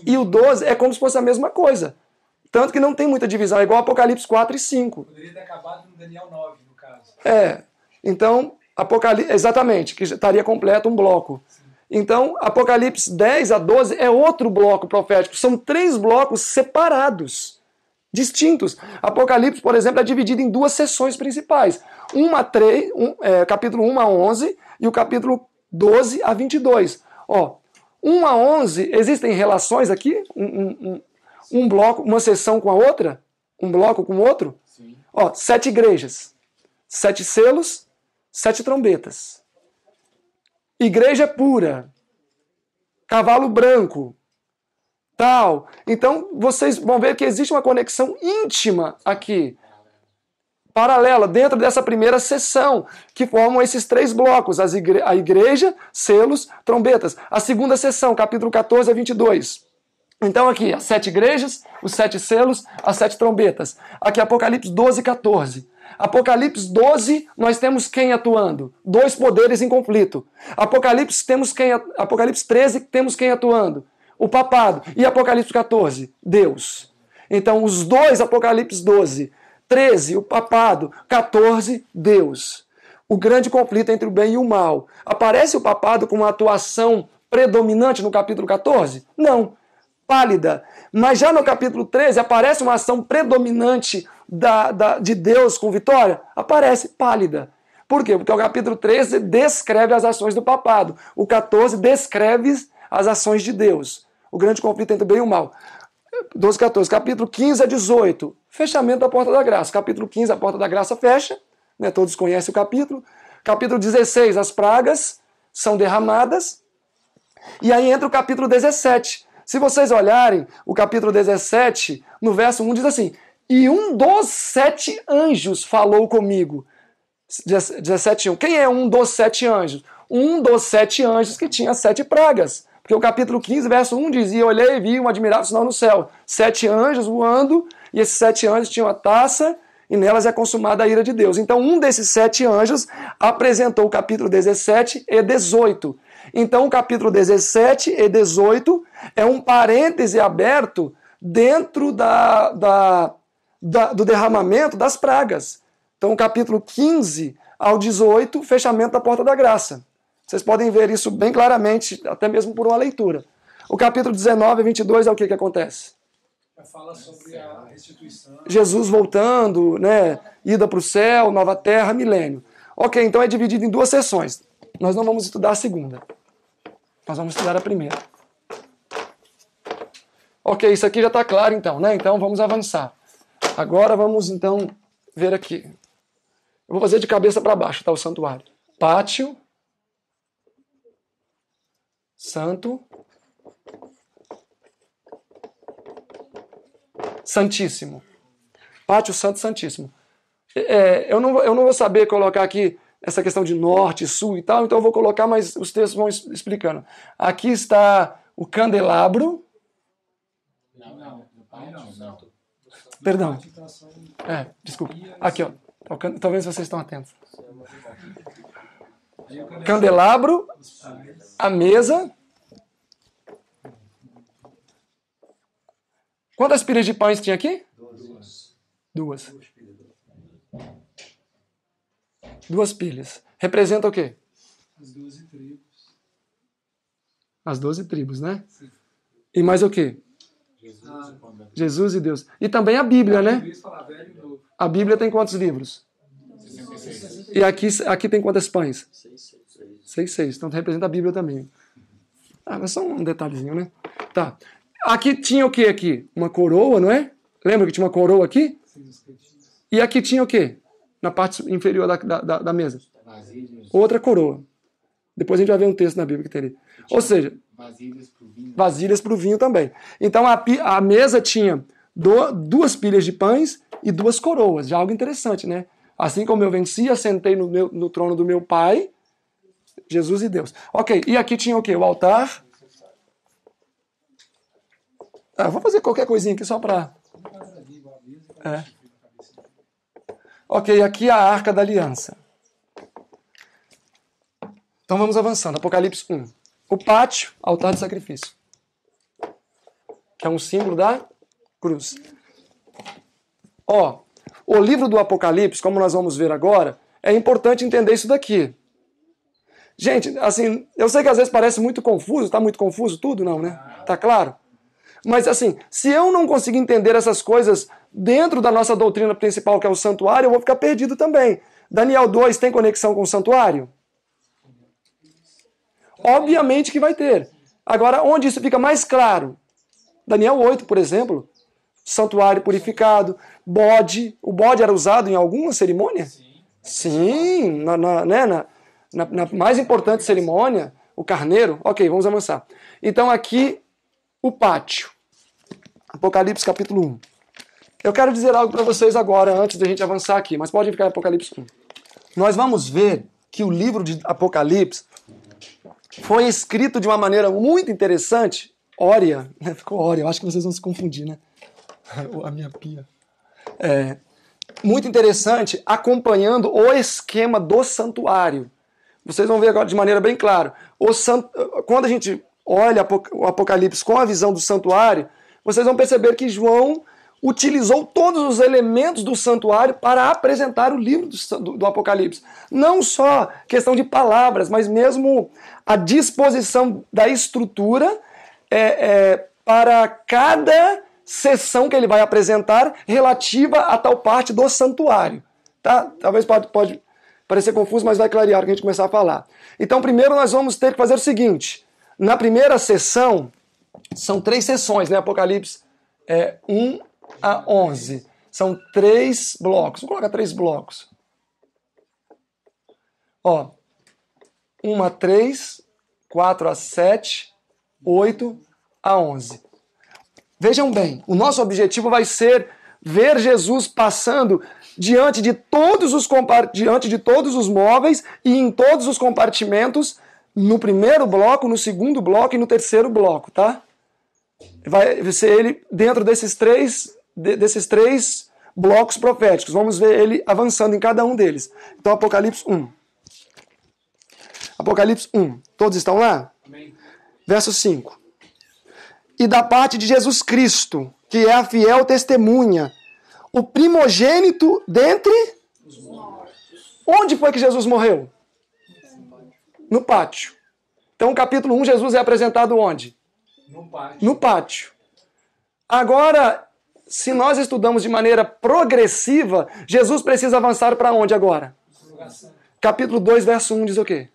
e o 12 é como se fosse a mesma coisa. Tanto que não tem muita divisão, é igual Apocalipse 4 e 5. Poderia ter acabado no Daniel 9, no caso. É. Então, Apocalipse, exatamente, que estaria completo um bloco. Então, Apocalipse 10 a 12 é outro bloco profético. São três blocos separados, distintos. Apocalipse, por exemplo, é dividido em duas sessões principais. 1 a 3, um, é, capítulo 1 a 11 e o capítulo 12 a 22. Ó, 1 a 11, existem relações aqui? Um, um, um, um bloco, uma sessão com a outra? Um bloco com o outro? Sim. Ó, sete igrejas, sete selos, sete trombetas. Igreja pura, cavalo branco, tal. Então, vocês vão ver que existe uma conexão íntima aqui paralela dentro dessa primeira sessão que formam esses três blocos: as igre a igreja, selos, trombetas. A segunda sessão, capítulo 14 a 22. Então, aqui, as sete igrejas, os sete selos, as sete trombetas. Aqui, Apocalipse 12, 14. Apocalipse 12, nós temos quem atuando? Dois poderes em conflito. Apocalipse, temos quem, Apocalipse 13, temos quem atuando? O papado. E Apocalipse 14? Deus. Então, os dois, Apocalipse 12, 13, o papado. 14, Deus. O grande conflito entre o bem e o mal. Aparece o papado com uma atuação predominante no capítulo 14? Não. Pálida. Mas já no capítulo 13 aparece uma ação predominante da, da, de Deus com vitória? Aparece pálida. Por quê? Porque o capítulo 13 descreve as ações do papado. O 14 descreve as ações de Deus. O grande conflito entre o bem e o mal. 12, 14, capítulo 15 a 18, fechamento da porta da graça. Capítulo 15, a porta da graça fecha, né? todos conhecem o capítulo. Capítulo 16, as pragas são derramadas. E aí entra o capítulo 17. Se vocês olharem, o capítulo 17, no verso 1 diz assim: E um dos sete anjos falou comigo. 17, 1. Quem é um dos sete anjos? Um dos sete anjos que tinha sete pragas. Porque o capítulo 15, verso 1 dizia: Olhei e vi um admirável sinal no céu. Sete anjos voando, e esses sete anjos tinham a taça, e nelas é consumada a ira de Deus. Então, um desses sete anjos apresentou o capítulo 17 e 18. Então, o capítulo 17 e 18 é um parêntese aberto dentro da, da, da do derramamento das pragas. Então, o capítulo 15 ao 18, fechamento da porta da graça. Vocês podem ver isso bem claramente, até mesmo por uma leitura. O capítulo 19 e 22 é o que, que acontece? É, fala sobre a restituição. Jesus voltando, né? Ida para o céu, nova terra, milênio. Ok, então é dividido em duas sessões. Nós não vamos estudar a segunda. Nós vamos estudar a primeira. Ok, isso aqui já está claro então, né? Então vamos avançar. Agora vamos então ver aqui. Eu vou fazer de cabeça para baixo, tá? O santuário. Pátio Santo. Santíssimo. Pátio Santo Santíssimo. É, é eu, não, eu não vou saber colocar aqui essa questão de norte, sul e tal, então eu vou colocar, mas os textos vão explicando. Aqui está o candelabro. Não, não, não. Perdão. É, desculpa. Aqui, ó. Tá talvez vocês estão atentos candelabro, a mesa. Quantas pilhas de pães tinha aqui? Duas. Duas. Duas pilhas. Representa o quê? As doze tribos. As doze tribos, né? Sim. E mais o quê? Jesus, ah. Jesus e Deus. E também a Bíblia, né? A Bíblia tem quantos livros? E aqui, aqui tem quantas pães? Seis, seis. Seis, seis. Então representa a Bíblia também. Ah, mas só um detalhezinho, né? Tá. Aqui tinha o que aqui? Uma coroa, não é? Lembra que tinha uma coroa aqui? E aqui tinha o que? Na parte inferior da, da, da mesa. Outra coroa. Depois a gente vai ver um texto na Bíblia que tem ali. Ou seja, vasilhas para o vinho. também. Então a, a mesa tinha do, duas pilhas de pães e duas coroas. Já algo interessante, né? Assim como eu venci, assentei no, meu, no trono do meu Pai, Jesus e Deus. Ok, e aqui tinha o quê? O altar. Ah, vou fazer qualquer coisinha aqui só para. É. Ok, aqui é a arca da aliança. Então vamos avançando. Apocalipse 1. O pátio, altar de sacrifício. Que é um símbolo da cruz. Ó, o livro do Apocalipse, como nós vamos ver agora, é importante entender isso daqui. Gente, assim, eu sei que às vezes parece muito confuso, tá muito confuso tudo, não, né? Tá claro? Mas assim, se eu não conseguir entender essas coisas dentro da nossa doutrina principal, que é o santuário, eu vou ficar perdido também. Daniel 2 tem conexão com o santuário? Obviamente que vai ter. Agora, onde isso fica mais claro? Daniel 8, por exemplo, santuário purificado, bode. O bode era usado em alguma cerimônia? Sim, Sim na, na, né, na, na, na mais importante cerimônia, o carneiro. Ok, vamos avançar. Então aqui, o pátio. Apocalipse capítulo 1. Eu quero dizer algo para vocês agora, antes da gente avançar aqui, mas pode ficar em Apocalipse 1. Nós vamos ver que o livro de Apocalipse foi escrito de uma maneira muito interessante. Ória, né? ficou Ória, eu acho que vocês vão se confundir, né? a minha pia. É, muito interessante, acompanhando o esquema do santuário. Vocês vão ver agora de maneira bem clara. O sant... Quando a gente olha o Apocalipse com a visão do santuário, vocês vão perceber que João utilizou todos os elementos do santuário para apresentar o livro do, do, do, Apocalipse. Não só questão de palavras, mas mesmo a disposição da estrutura é, é, para cada sessão que ele vai apresentar relativa a tal parte do santuário. Tá? Talvez pode, pode parecer confuso, mas vai clarear quando a gente começar a falar. Então, primeiro nós vamos ter que fazer o seguinte. Na primeira sessão, são três sessões, né? Apocalipse é, 1 a 11. São três blocos. Vou colocar três blocos. Ó, 1 a 3, 4 a 7, 8 a 11. Vejam bem, o nosso objetivo vai ser ver Jesus passando diante de todos os diante de todos os móveis e em todos os compartimentos no primeiro bloco, no segundo bloco e no terceiro bloco, tá? Vai ser ele dentro desses três de, desses três blocos proféticos. Vamos ver ele avançando em cada um deles. Então Apocalipse 1. Apocalipse 1. Todos estão lá? Amém. Verso 5 e da parte de Jesus Cristo, que é a fiel testemunha, o primogênito dentre os mortos. Onde foi que Jesus morreu? No pátio. Então, capítulo 1, Jesus é apresentado onde? No pátio. No pátio. Agora, se nós estudamos de maneira progressiva, Jesus precisa avançar para onde agora? Capítulo 2, verso 1 diz o quê?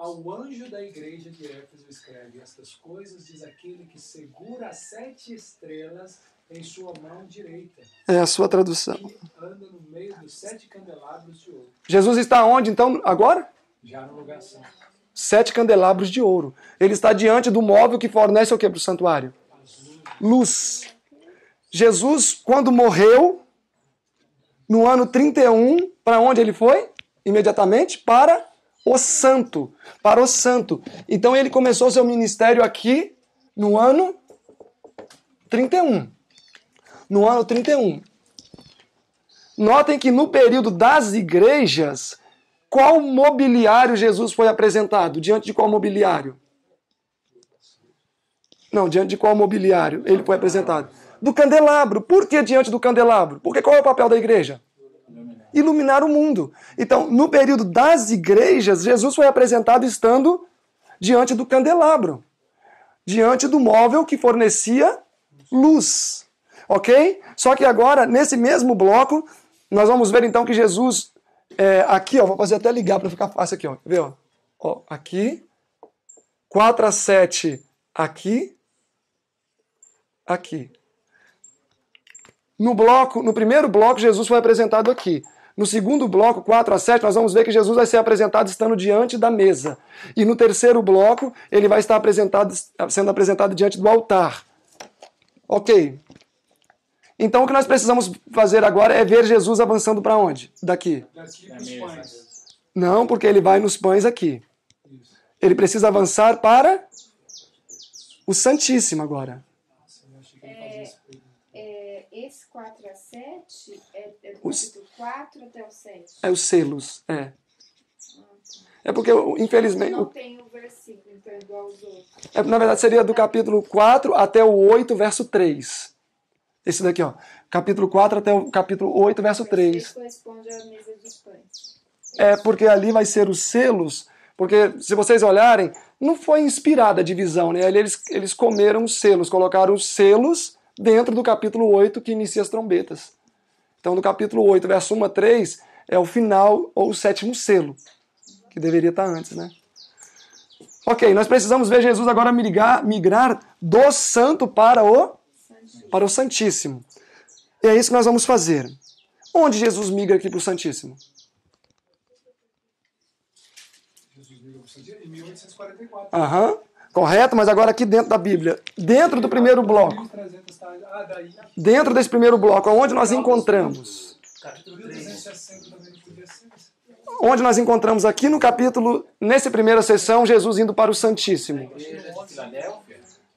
Ao anjo da igreja de Éfeso escreve: Estas coisas diz aquele que segura as sete estrelas em sua mão direita. É a sua tradução. anda no meio dos sete candelabros de ouro. Jesus está onde então agora? Já no lugar santo. Sete candelabros de ouro. Ele está diante do móvel que fornece o que para o santuário? Luz. Jesus, quando morreu, no ano 31, para onde ele foi? Imediatamente para o santo, para o santo. Então ele começou seu ministério aqui no ano 31. No ano 31. Notem que no período das igrejas, qual mobiliário Jesus foi apresentado? Diante de qual mobiliário? Não, diante de qual mobiliário ele foi apresentado? Do candelabro. Por que diante do candelabro? Porque qual é o papel da igreja? iluminar o mundo. Então, no período das igrejas, Jesus foi apresentado estando diante do candelabro, diante do móvel que fornecia luz. Ok? Só que agora, nesse mesmo bloco, nós vamos ver então que Jesus, é, aqui, ó, vou fazer até ligar para ficar fácil aqui, ó, vê, ó, ó, aqui, 4 a 7 aqui, aqui. No bloco, no primeiro bloco, Jesus foi apresentado aqui. No segundo bloco, 4 a 7, nós vamos ver que Jesus vai ser apresentado estando diante da mesa. E no terceiro bloco, ele vai estar apresentado, sendo apresentado diante do altar. Ok. Então o que nós precisamos fazer agora é ver Jesus avançando para onde? Daqui. Não, porque ele vai nos pães aqui. Ele precisa avançar para o Santíssimo agora. 4 a 7 é, é do os, 4 até o 7? É os selos, é. Ah, tá. é porque, infelizmente. Eu não tem o versículo, então, igual aos outros. É, na verdade, seria do capítulo 4 até o 8, verso 3. Esse daqui, ó. Capítulo 4 até o capítulo 8, verso 3. corresponde à mesa dos pães. É, porque ali vai ser os selos. Porque, se vocês olharem, não foi inspirada a divisão, né? Ali eles, eles comeram os selos, colocaram os selos dentro do capítulo 8 que inicia as trombetas. Então, do capítulo 8, verso 1 a 3, é o final ou o sétimo selo, que deveria estar antes, né? Ok, nós precisamos ver Jesus agora migrar, migrar do santo para o, para o Santíssimo. E é isso que nós vamos fazer. Onde Jesus migra aqui para o Santíssimo? Em 1844. Aham, correto, mas agora aqui dentro da Bíblia, dentro do primeiro bloco. Dentro desse primeiro bloco, onde nós encontramos? Onde nós encontramos aqui no capítulo, nessa primeira sessão, Jesus indo para o Santíssimo.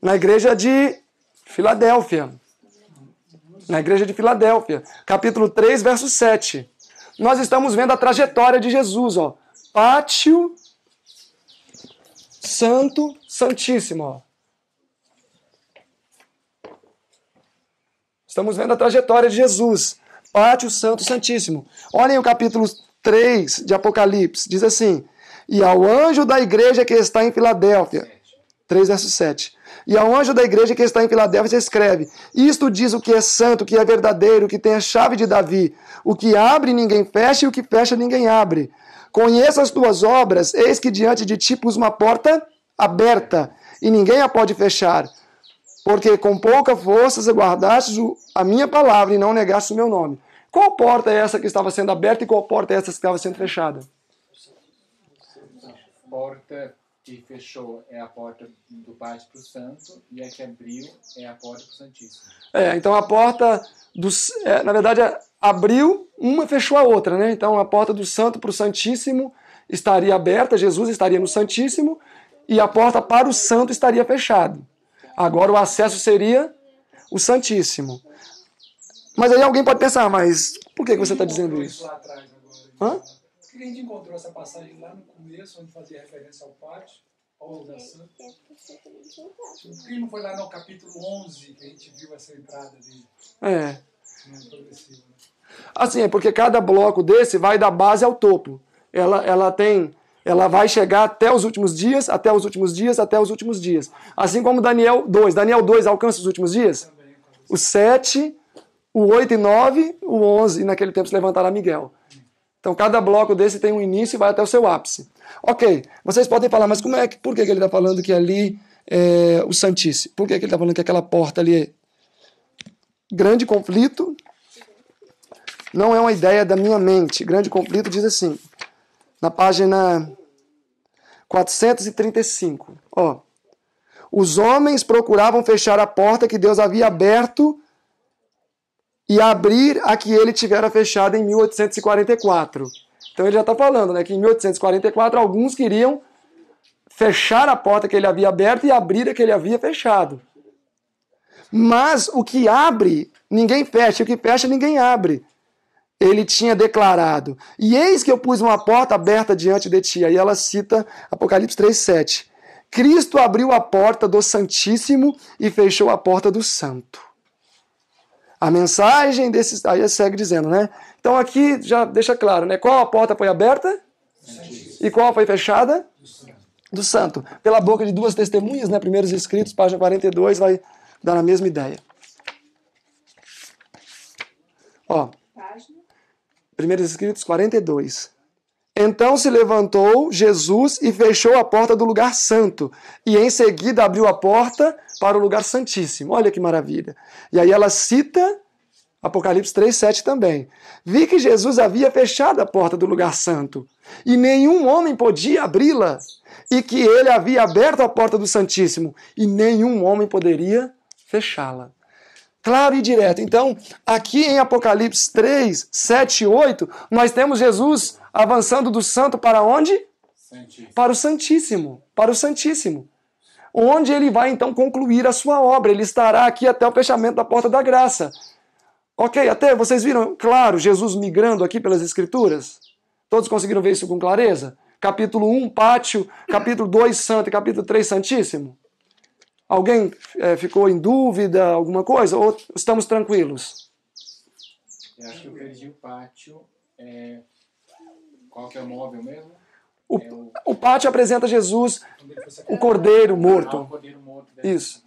Na igreja de Filadélfia. Na igreja de Filadélfia. Capítulo 3, verso 7. Nós estamos vendo a trajetória de Jesus, ó. Pátio Santo Santíssimo, ó. Estamos vendo a trajetória de Jesus. Pátio Santo Santíssimo. Olhem o capítulo 3 de Apocalipse. Diz assim: E ao anjo da igreja que está em Filadélfia. 3, verso 7. E ao anjo da igreja que está em Filadélfia se escreve: Isto diz o que é santo, o que é verdadeiro, o que tem a chave de Davi. O que abre, ninguém fecha, e o que fecha, ninguém abre. Conheça as tuas obras, eis que diante de ti pus uma porta aberta, e ninguém a pode fechar porque com pouca força guardastes a minha palavra e não negaste o meu nome. Qual porta é essa que estava sendo aberta e qual porta é essa que estava sendo fechada? Porta que fechou é a porta do Pai para o Santo e a que abriu é a porta para o Santíssimo. É, então a porta dos, é, na verdade, abriu uma fechou a outra, né? Então a porta do Santo para o Santíssimo estaria aberta, Jesus estaria no Santíssimo e a porta para o Santo estaria fechada. Agora o acesso seria o Santíssimo. Mas aí alguém pode pensar, mas por que, que você está dizendo isso? Hã? Por que a gente encontrou essa passagem lá no começo, onde fazia referência ao pátio? É, é o que não foi lá no capítulo 11 que a gente viu essa entrada dele? É. Né? Assim, é porque cada bloco desse vai da base ao topo. Ela, ela tem ela vai chegar até os últimos dias, até os últimos dias, até os últimos dias. Assim como Daniel 2. Daniel 2 alcança os últimos dias? O 7, o 8 e 9, o 11. E naquele tempo se levantará Miguel. Então cada bloco desse tem um início e vai até o seu ápice. Ok, vocês podem falar, mas como é que, por que, que ele está falando que ali é o Santíssimo? Por que, que ele está falando que aquela porta ali é grande conflito? Não é uma ideia da minha mente. Grande conflito diz assim: na página 435. Ó, os homens procuravam fechar a porta que Deus havia aberto e abrir a que ele tivera fechada em 1844. Então ele já está falando né, que em 1844 alguns queriam fechar a porta que ele havia aberto e abrir a que ele havia fechado. Mas o que abre, ninguém fecha, o que fecha, ninguém abre ele tinha declarado: E eis que eu pus uma porta aberta diante de ti. Aí ela cita Apocalipse 3,7. Cristo abriu a porta do Santíssimo e fechou a porta do Santo. A mensagem desses. Aí segue dizendo, né? Então aqui já deixa claro, né? Qual a porta foi aberta? E qual foi fechada? Do Santo. Pela boca de duas testemunhas, né? Primeiros Escritos, página 42, vai dar a mesma ideia. Ó. Primeiros Escritos 42. Então se levantou Jesus e fechou a porta do lugar santo, e em seguida abriu a porta para o lugar santíssimo. Olha que maravilha. E aí ela cita Apocalipse 3:7 também. Vi que Jesus havia fechado a porta do lugar santo, e nenhum homem podia abri-la, e que ele havia aberto a porta do santíssimo, e nenhum homem poderia fechá-la claro e direto. Então, aqui em Apocalipse 3, 7 e 8, nós temos Jesus avançando do santo para onde? Santíssimo. Para o Santíssimo, para o Santíssimo. Onde ele vai então concluir a sua obra. Ele estará aqui até o fechamento da porta da graça. Ok, até vocês viram, claro, Jesus migrando aqui pelas Escrituras? Todos conseguiram ver isso com clareza? Capítulo 1, pátio. Capítulo 2, santo. E capítulo 3, santíssimo. Alguém é, ficou em dúvida, alguma coisa? Ou estamos tranquilos? Eu acho que o perdi o pátio. É... Qual que é o móvel mesmo? O, é o... o pátio apresenta Jesus, tá. o cordeiro morto. Ah, isso.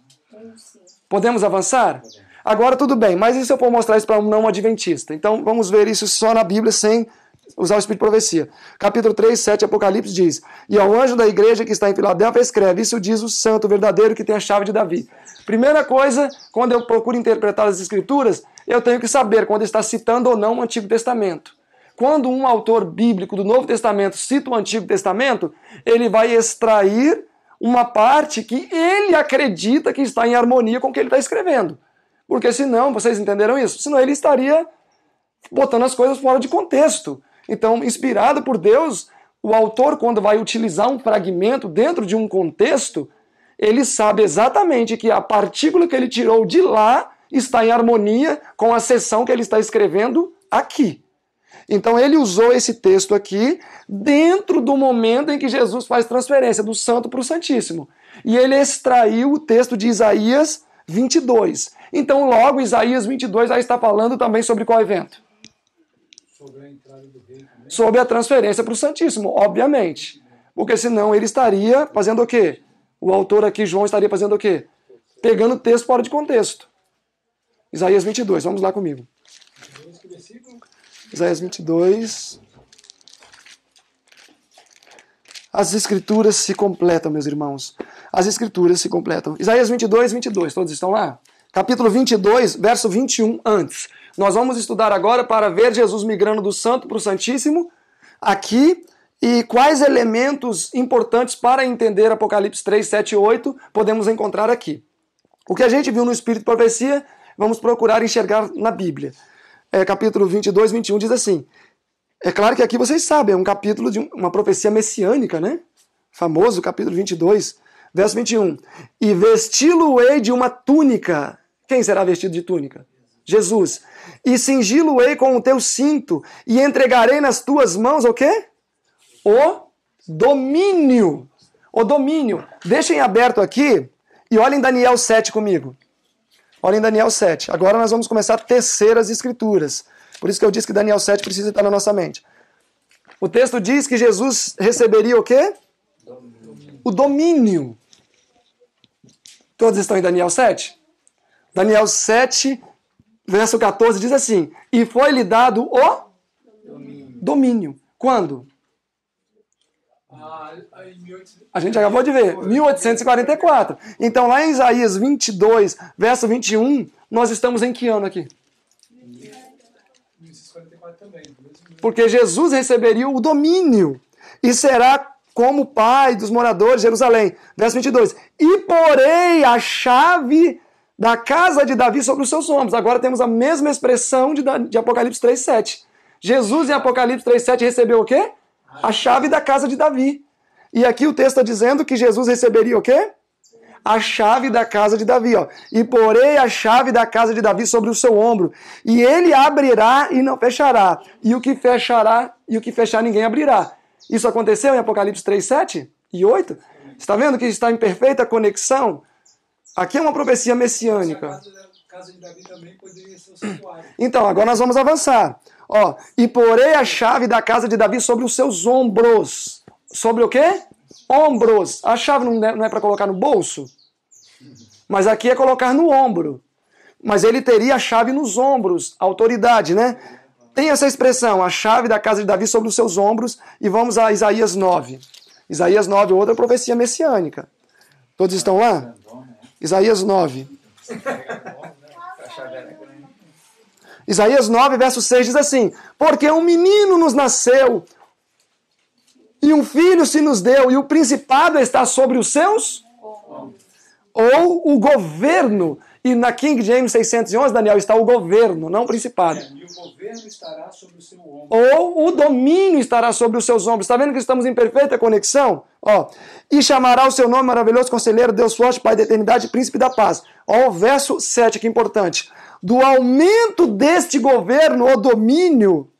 Podemos avançar? Agora tudo bem, mas isso eu vou mostrar isso para um não adventista. Então vamos ver isso só na Bíblia sem usar o espírito de profecia. Capítulo 3, 7, Apocalipse diz: E ao anjo da igreja que está em Filadélfia escreve: Isso diz o santo verdadeiro que tem a chave de Davi. Primeira coisa, quando eu procuro interpretar as escrituras, eu tenho que saber quando está citando ou não o Antigo Testamento. Quando um autor bíblico do Novo Testamento cita o Antigo Testamento, ele vai extrair uma parte que ele acredita que está em harmonia com o que ele está escrevendo. Porque senão, vocês entenderam isso? Senão ele estaria botando as coisas fora de contexto. Então, inspirado por Deus, o autor, quando vai utilizar um fragmento dentro de um contexto, ele sabe exatamente que a partícula que ele tirou de lá está em harmonia com a seção que ele está escrevendo aqui. Então ele usou esse texto aqui dentro do momento em que Jesus faz transferência do santo para o santíssimo. E ele extraiu o texto de Isaías 22. Então logo Isaías 22 já está falando também sobre qual evento? Sobre a entrada do sobre a transferência para o Santíssimo, obviamente. Porque senão ele estaria fazendo o quê? O autor aqui, João, estaria fazendo o quê? Pegando o texto fora de contexto. Isaías 22, vamos lá comigo. Isaías 22. As escrituras se completam, meus irmãos. As escrituras se completam. Isaías 22, 22, todos estão lá? Capítulo 22, verso 21 antes. Nós vamos estudar agora para ver Jesus migrando do Santo para o Santíssimo, aqui, e quais elementos importantes para entender Apocalipse 3, 7 e 8 podemos encontrar aqui. O que a gente viu no Espírito de Profecia, vamos procurar enxergar na Bíblia. É, capítulo 22, 21 diz assim: é claro que aqui vocês sabem, é um capítulo de uma profecia messiânica, né? Famoso, capítulo 22, verso 21. E vesti-lo-ei de uma túnica. Quem será vestido de túnica? Jesus, e cingi-lo-ei com o teu cinto, e entregarei nas tuas mãos o quê? O domínio. O domínio. Deixem aberto aqui e olhem Daniel 7 comigo. Olhem Daniel 7. Agora nós vamos começar a tecer as escrituras. Por isso que eu disse que Daniel 7 precisa estar na nossa mente. O texto diz que Jesus receberia o quê? Domínio. O domínio. Todos estão em Daniel 7? Daniel 7 verso 14 diz assim: E foi-lhe dado o domínio. domínio. Quando? A gente acabou de ver, 1844. Então, lá em Isaías 22, verso 21, nós estamos em que ano aqui? Porque Jesus receberia o domínio e será como pai dos moradores de Jerusalém. Verso 22. E porei a chave da casa de Davi sobre os seus ombros. Agora temos a mesma expressão de, de Apocalipse 3,7. Jesus, em Apocalipse 3,7, recebeu o quê? A chave da casa de Davi. E aqui o texto está dizendo que Jesus receberia o quê? A chave da casa de Davi, ó. E porei a chave da casa de Davi sobre o seu ombro. E ele abrirá e não fechará. E o que fechará, e o que fechar ninguém abrirá. Isso aconteceu em Apocalipse 3, 7 e 8? Está vendo que está em perfeita conexão? Aqui é uma profecia messiânica. Então, agora nós vamos avançar. Ó, e porei a chave da casa de Davi sobre os seus ombros. Sobre o quê? Ombros. A chave não é, é para colocar no bolso? Mas aqui é colocar no ombro. Mas ele teria a chave nos ombros, autoridade, né? Tem essa expressão, a chave da casa de Davi sobre os seus ombros, e vamos a Isaías 9. Isaías 9, outra profecia messiânica. Todos estão lá? Isaías 9. Isaías 9, verso 6 diz assim: Porque um menino nos nasceu, e um filho se nos deu, e o principado está sobre os seus? Ou o governo e na King James 611, Daniel, está o governo, não o principado. É, e o governo estará sobre o seu ombro. Ou o domínio estará sobre os seus ombros. Está vendo que estamos em perfeita conexão? Ó, e chamará o seu nome maravilhoso, conselheiro, Deus forte, Pai da eternidade, príncipe da paz. Ó, o verso 7, que importante. Do aumento deste governo ou domínio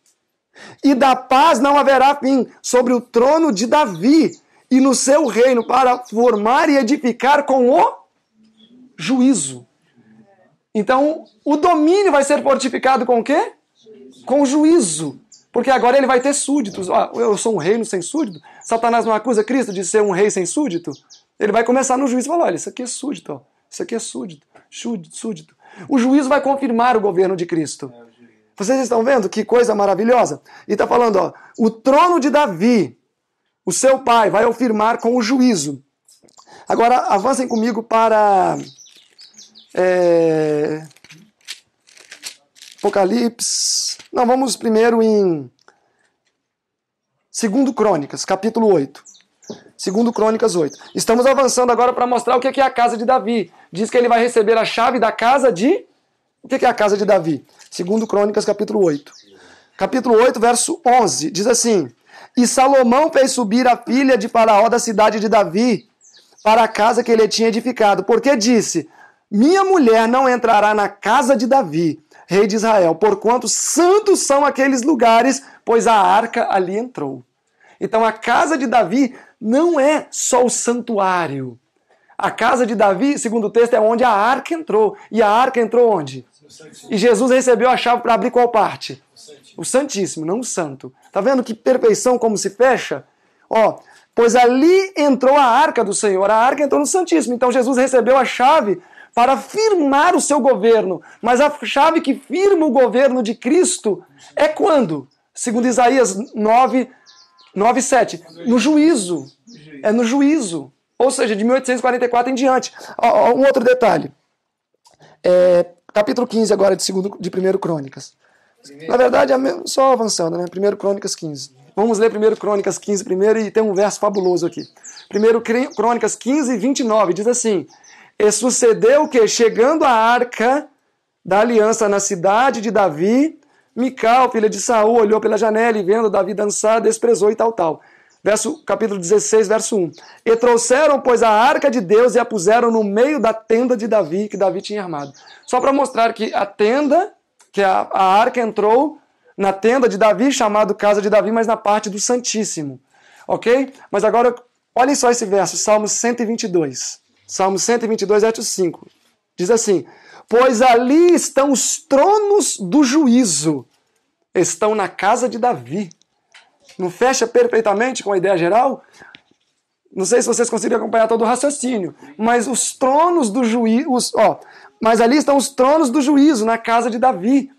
e da paz não haverá fim sobre o trono de Davi e no seu reino para formar e edificar com o juízo então, o domínio vai ser fortificado com o quê? Com juízo. Porque agora ele vai ter súditos. Ah, eu sou um reino sem súdito? Satanás não acusa Cristo de ser um rei sem súdito? Ele vai começar no juízo e falar: olha, isso aqui é súdito, ó. isso aqui é súdito, súdito. O juízo vai confirmar o governo de Cristo. Vocês estão vendo que coisa maravilhosa? E está falando: ó, o trono de Davi, o seu pai, vai afirmar com o juízo. Agora, avancem comigo para é... Apocalipse. Não, vamos primeiro em. Segundo Crônicas, capítulo 8. Segundo Crônicas 8. Estamos avançando agora para mostrar o que é a casa de Davi. Diz que ele vai receber a chave da casa de. O que é a casa de Davi? Segundo Crônicas, capítulo 8. Capítulo 8, verso 11. Diz assim: E Salomão fez subir a filha de Faraó da cidade de Davi para a casa que ele tinha edificado, porque disse: minha mulher não entrará na casa de Davi, rei de Israel, porquanto santos são aqueles lugares, pois a arca ali entrou. Então a casa de Davi não é só o santuário. A casa de Davi, segundo o texto, é onde a arca entrou. E a arca entrou onde? E Jesus recebeu a chave para abrir qual parte? O Santíssimo, não o Santo. Tá vendo que perfeição como se fecha? Ó, pois ali entrou a arca do Senhor, a arca entrou no Santíssimo. Então Jesus recebeu a chave para firmar o seu governo. Mas a chave que firma o governo de Cristo é quando? Segundo Isaías 9, 9 7. No juízo. É no juízo. Ou seja, de 1844 em diante. um outro detalhe. É, capítulo 15 agora de, segundo, de 1 Crônicas. Na verdade, é só avançando, né? 1 Crônicas 15. Vamos ler 1 Crônicas 15 primeiro e tem um verso fabuloso aqui. 1 Crônicas 15, 29, diz assim... E sucedeu que, chegando a arca da aliança na cidade de Davi, Mical, filha de Saul, olhou pela janela e vendo Davi dançar, desprezou e tal, tal. Verso, capítulo 16, verso 1. E trouxeram, pois, a arca de Deus e a puseram no meio da tenda de Davi, que Davi tinha armado. Só para mostrar que a tenda, que a, a arca entrou na tenda de Davi, chamado casa de Davi, mas na parte do Santíssimo. Ok? Mas agora, olhem só esse verso, Salmos 122. Salmo 122, verso 5. Diz assim: Pois ali estão os tronos do juízo, estão na casa de Davi. Não fecha perfeitamente com a ideia geral? Não sei se vocês conseguiram acompanhar todo o raciocínio, mas os tronos do juízo, ó, mas ali estão os tronos do juízo na casa de Davi.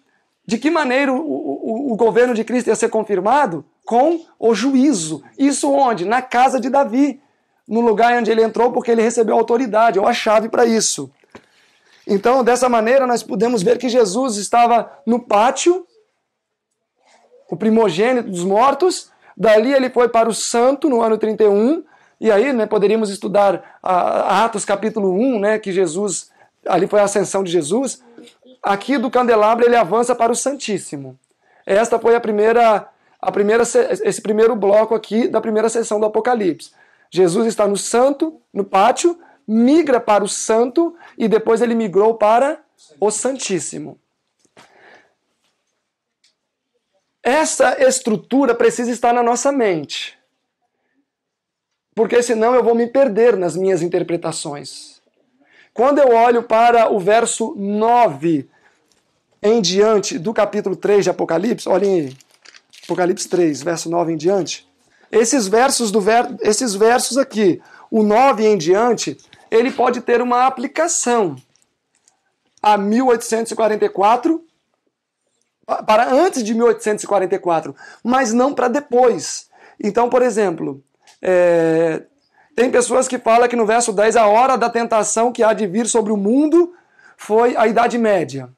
De que maneira o, o, o governo de Cristo ia ser confirmado? Com o juízo. Isso onde? Na casa de Davi no lugar onde ele entrou porque ele recebeu autoridade, ou é a chave para isso. Então, dessa maneira, nós podemos ver que Jesus estava no pátio, o primogênito dos mortos, dali ele foi para o santo no ano 31, e aí né, poderíamos estudar ah, Atos capítulo 1, né, que Jesus, ali foi a ascensão de Jesus. Aqui do candelabro ele avança para o Santíssimo. Esta foi a primeira, a primeira, esse primeiro bloco aqui da primeira sessão do Apocalipse. Jesus está no santo, no pátio, migra para o santo e depois ele migrou para o santíssimo. Essa estrutura precisa estar na nossa mente. Porque senão eu vou me perder nas minhas interpretações. Quando eu olho para o verso 9 em diante do capítulo 3 de Apocalipse, olhem aí. Apocalipse 3, verso 9 em diante. Esses versos, do ver, esses versos aqui, o 9 em diante, ele pode ter uma aplicação a 1844 para antes de 1844, mas não para depois. Então, por exemplo, é, tem pessoas que falam que no verso 10 a hora da tentação que há de vir sobre o mundo foi a Idade Média.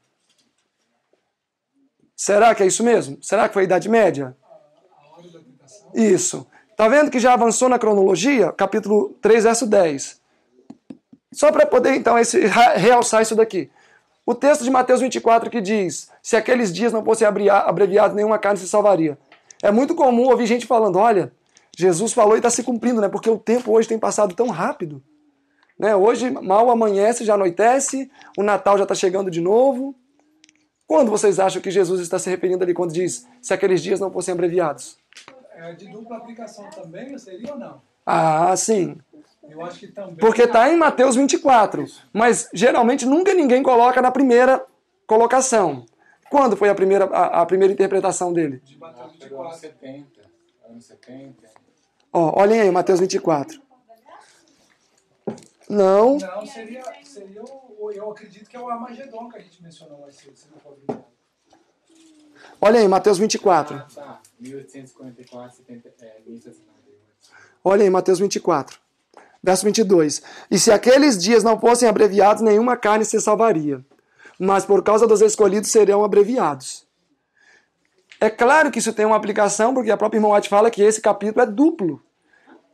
Será que é isso mesmo? Será que foi a Idade Média? Isso. Tá vendo que já avançou na cronologia? Capítulo 3, verso 10. Só para poder, então, esse, realçar isso daqui. O texto de Mateus 24 que diz: Se aqueles dias não fossem abreviados, nenhuma carne se salvaria. É muito comum ouvir gente falando: Olha, Jesus falou e está se cumprindo, né? Porque o tempo hoje tem passado tão rápido. Né? Hoje mal amanhece, já anoitece, o Natal já está chegando de novo. Quando vocês acham que Jesus está se referindo ali quando diz: Se aqueles dias não fossem abreviados? é de dupla aplicação também, seria ou não? Ah, sim. Eu acho que também. Porque está em Mateus 24. Mas geralmente nunca ninguém coloca na primeira colocação. Quando foi a primeira, a, a primeira interpretação dele? De Mateus 24. 70. Anos 70. Ó, olhem aí, Mateus 24. Não. Não, seria, seria o, eu acredito que é o Armagedon que a gente mencionou mais cedo, se não for brincando. Olha aí, Mateus 24. Ah, tá. é, Olha aí, Mateus 24. Verso 22. E se aqueles dias não fossem abreviados, nenhuma carne se salvaria. Mas por causa dos escolhidos serão abreviados. É claro que isso tem uma aplicação, porque a própria irmã White fala que esse capítulo é duplo.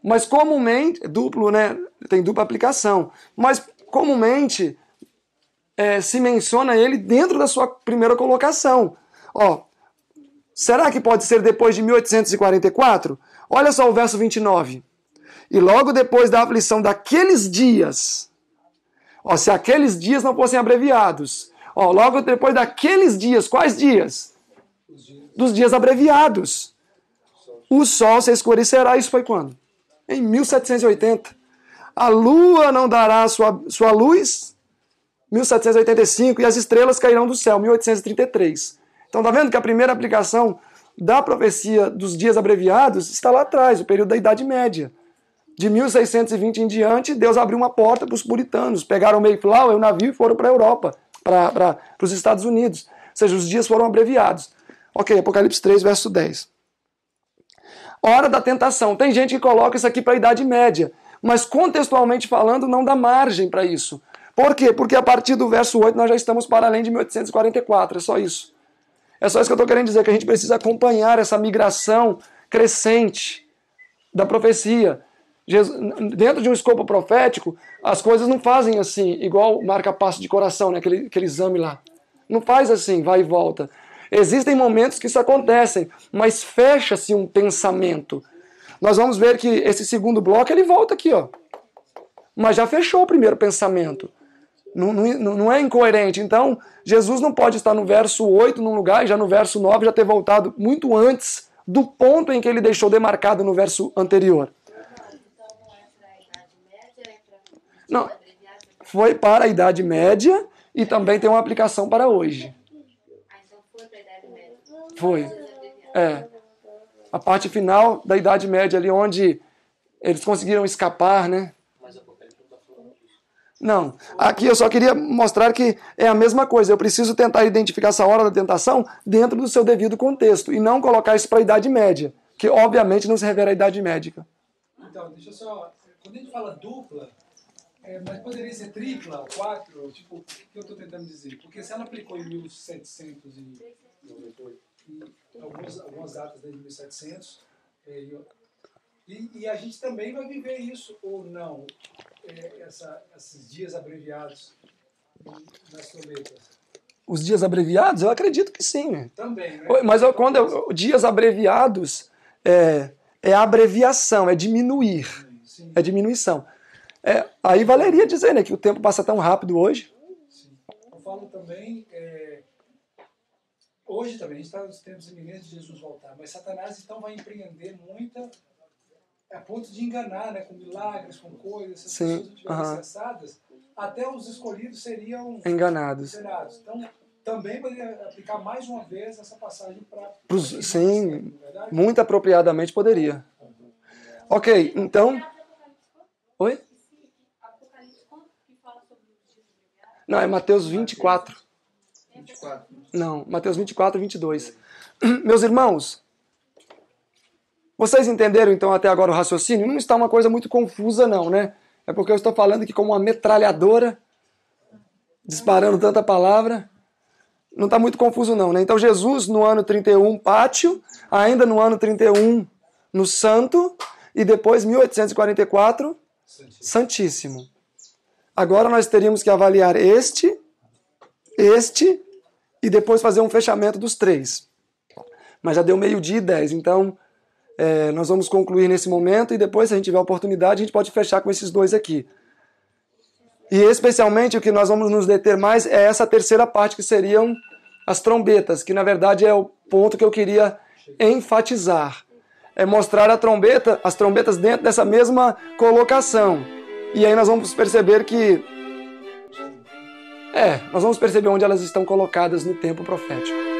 Mas comumente, duplo, né? Tem dupla aplicação. Mas comumente é, se menciona ele dentro da sua primeira colocação. Ó, será que pode ser depois de 1844? Olha só o verso 29. E logo depois da aflição daqueles dias, ó, se aqueles dias não fossem abreviados, ó, logo depois daqueles dias, quais dias? Dos dias abreviados. O sol se escurecerá, isso foi quando? Em 1780. A lua não dará sua, sua luz, 1785, e as estrelas cairão do céu, 1833. Então tá vendo que a primeira aplicação da profecia dos dias abreviados está lá atrás, o período da Idade Média. De 1620 em diante, Deus abriu uma porta para os puritanos. Pegaram o Mayflower, o navio, e foram para a Europa, para os Estados Unidos. Ou seja, os dias foram abreviados. Ok, Apocalipse 3, verso 10. Hora da tentação. Tem gente que coloca isso aqui para a Idade Média, mas contextualmente falando, não dá margem para isso. Por quê? Porque a partir do verso 8 nós já estamos para além de 1844, é só isso. É só isso que eu estou querendo dizer, que a gente precisa acompanhar essa migração crescente da profecia. Jesus, dentro de um escopo profético, as coisas não fazem assim, igual marca passo de coração, né? aquele, aquele exame lá. Não faz assim, vai e volta. Existem momentos que isso acontece, mas fecha-se um pensamento. Nós vamos ver que esse segundo bloco ele volta aqui, ó. Mas já fechou o primeiro pensamento. Não, não, não, é incoerente. Então, Jesus não pode estar no verso 8 num lugar e já no verso 9 já ter voltado muito antes do ponto em que ele deixou demarcado no verso anterior. Não, foi para a Idade Média e também tem uma aplicação para hoje. Foi. É. A parte final da Idade Média ali onde eles conseguiram escapar, né? Não. Aqui eu só queria mostrar que é a mesma coisa. Eu preciso tentar identificar essa hora da tentação dentro do seu devido contexto e não colocar isso para a Idade Média, que obviamente não se revela à Idade Médica. Então, deixa eu só. Quando a gente fala dupla, é, mas poderia ser tripla ou quatro? Tipo, o que eu estou tentando dizer? Porque se ela aplicou em 1798 e algumas, algumas datas desde 1700, é, e, e a gente também vai viver isso ou não? É, esses dias abreviados nas tormentas? Os dias abreviados? Eu acredito que sim. Né? Também, né? Mas eu, quando eu, dias abreviados é, é abreviação, é diminuir. sim. É diminuição. É, aí valeria dizer né, que o tempo passa tão rápido hoje. Sim. Eu falo também. É, hoje também, a gente está nos tempos iminentes de Jesus voltar, mas Satanás então vai empreender muita a ponto de enganar, né, com milagres, com coisas, essas Sim, pessoas acessadas, até os escolhidos seriam enganados. enganados. Então, também poderia aplicar mais uma vez essa passagem para... Sim, é, é muito apropriadamente poderia. Ok, então... Oi? Não, é Mateus 24. 24. Não, Mateus 24, 22. Meus irmãos, vocês entenderam então até agora o raciocínio? Não está uma coisa muito confusa, não, né? É porque eu estou falando que, como uma metralhadora, disparando tanta palavra, não está muito confuso, não, né? Então, Jesus no ano 31, pátio, ainda no ano 31, no santo, e depois, 1844, santíssimo. santíssimo. Agora nós teríamos que avaliar este, este, e depois fazer um fechamento dos três. Mas já deu meio-dia e dez, então é, nós vamos concluir nesse momento e depois, se a gente tiver oportunidade, a gente pode fechar com esses dois aqui. E especialmente o que nós vamos nos deter mais é essa terceira parte, que seriam as trombetas, que na verdade é o ponto que eu queria enfatizar. É mostrar a trombeta, as trombetas dentro dessa mesma colocação. E aí nós vamos perceber que. É, nós vamos perceber onde elas estão colocadas no tempo profético.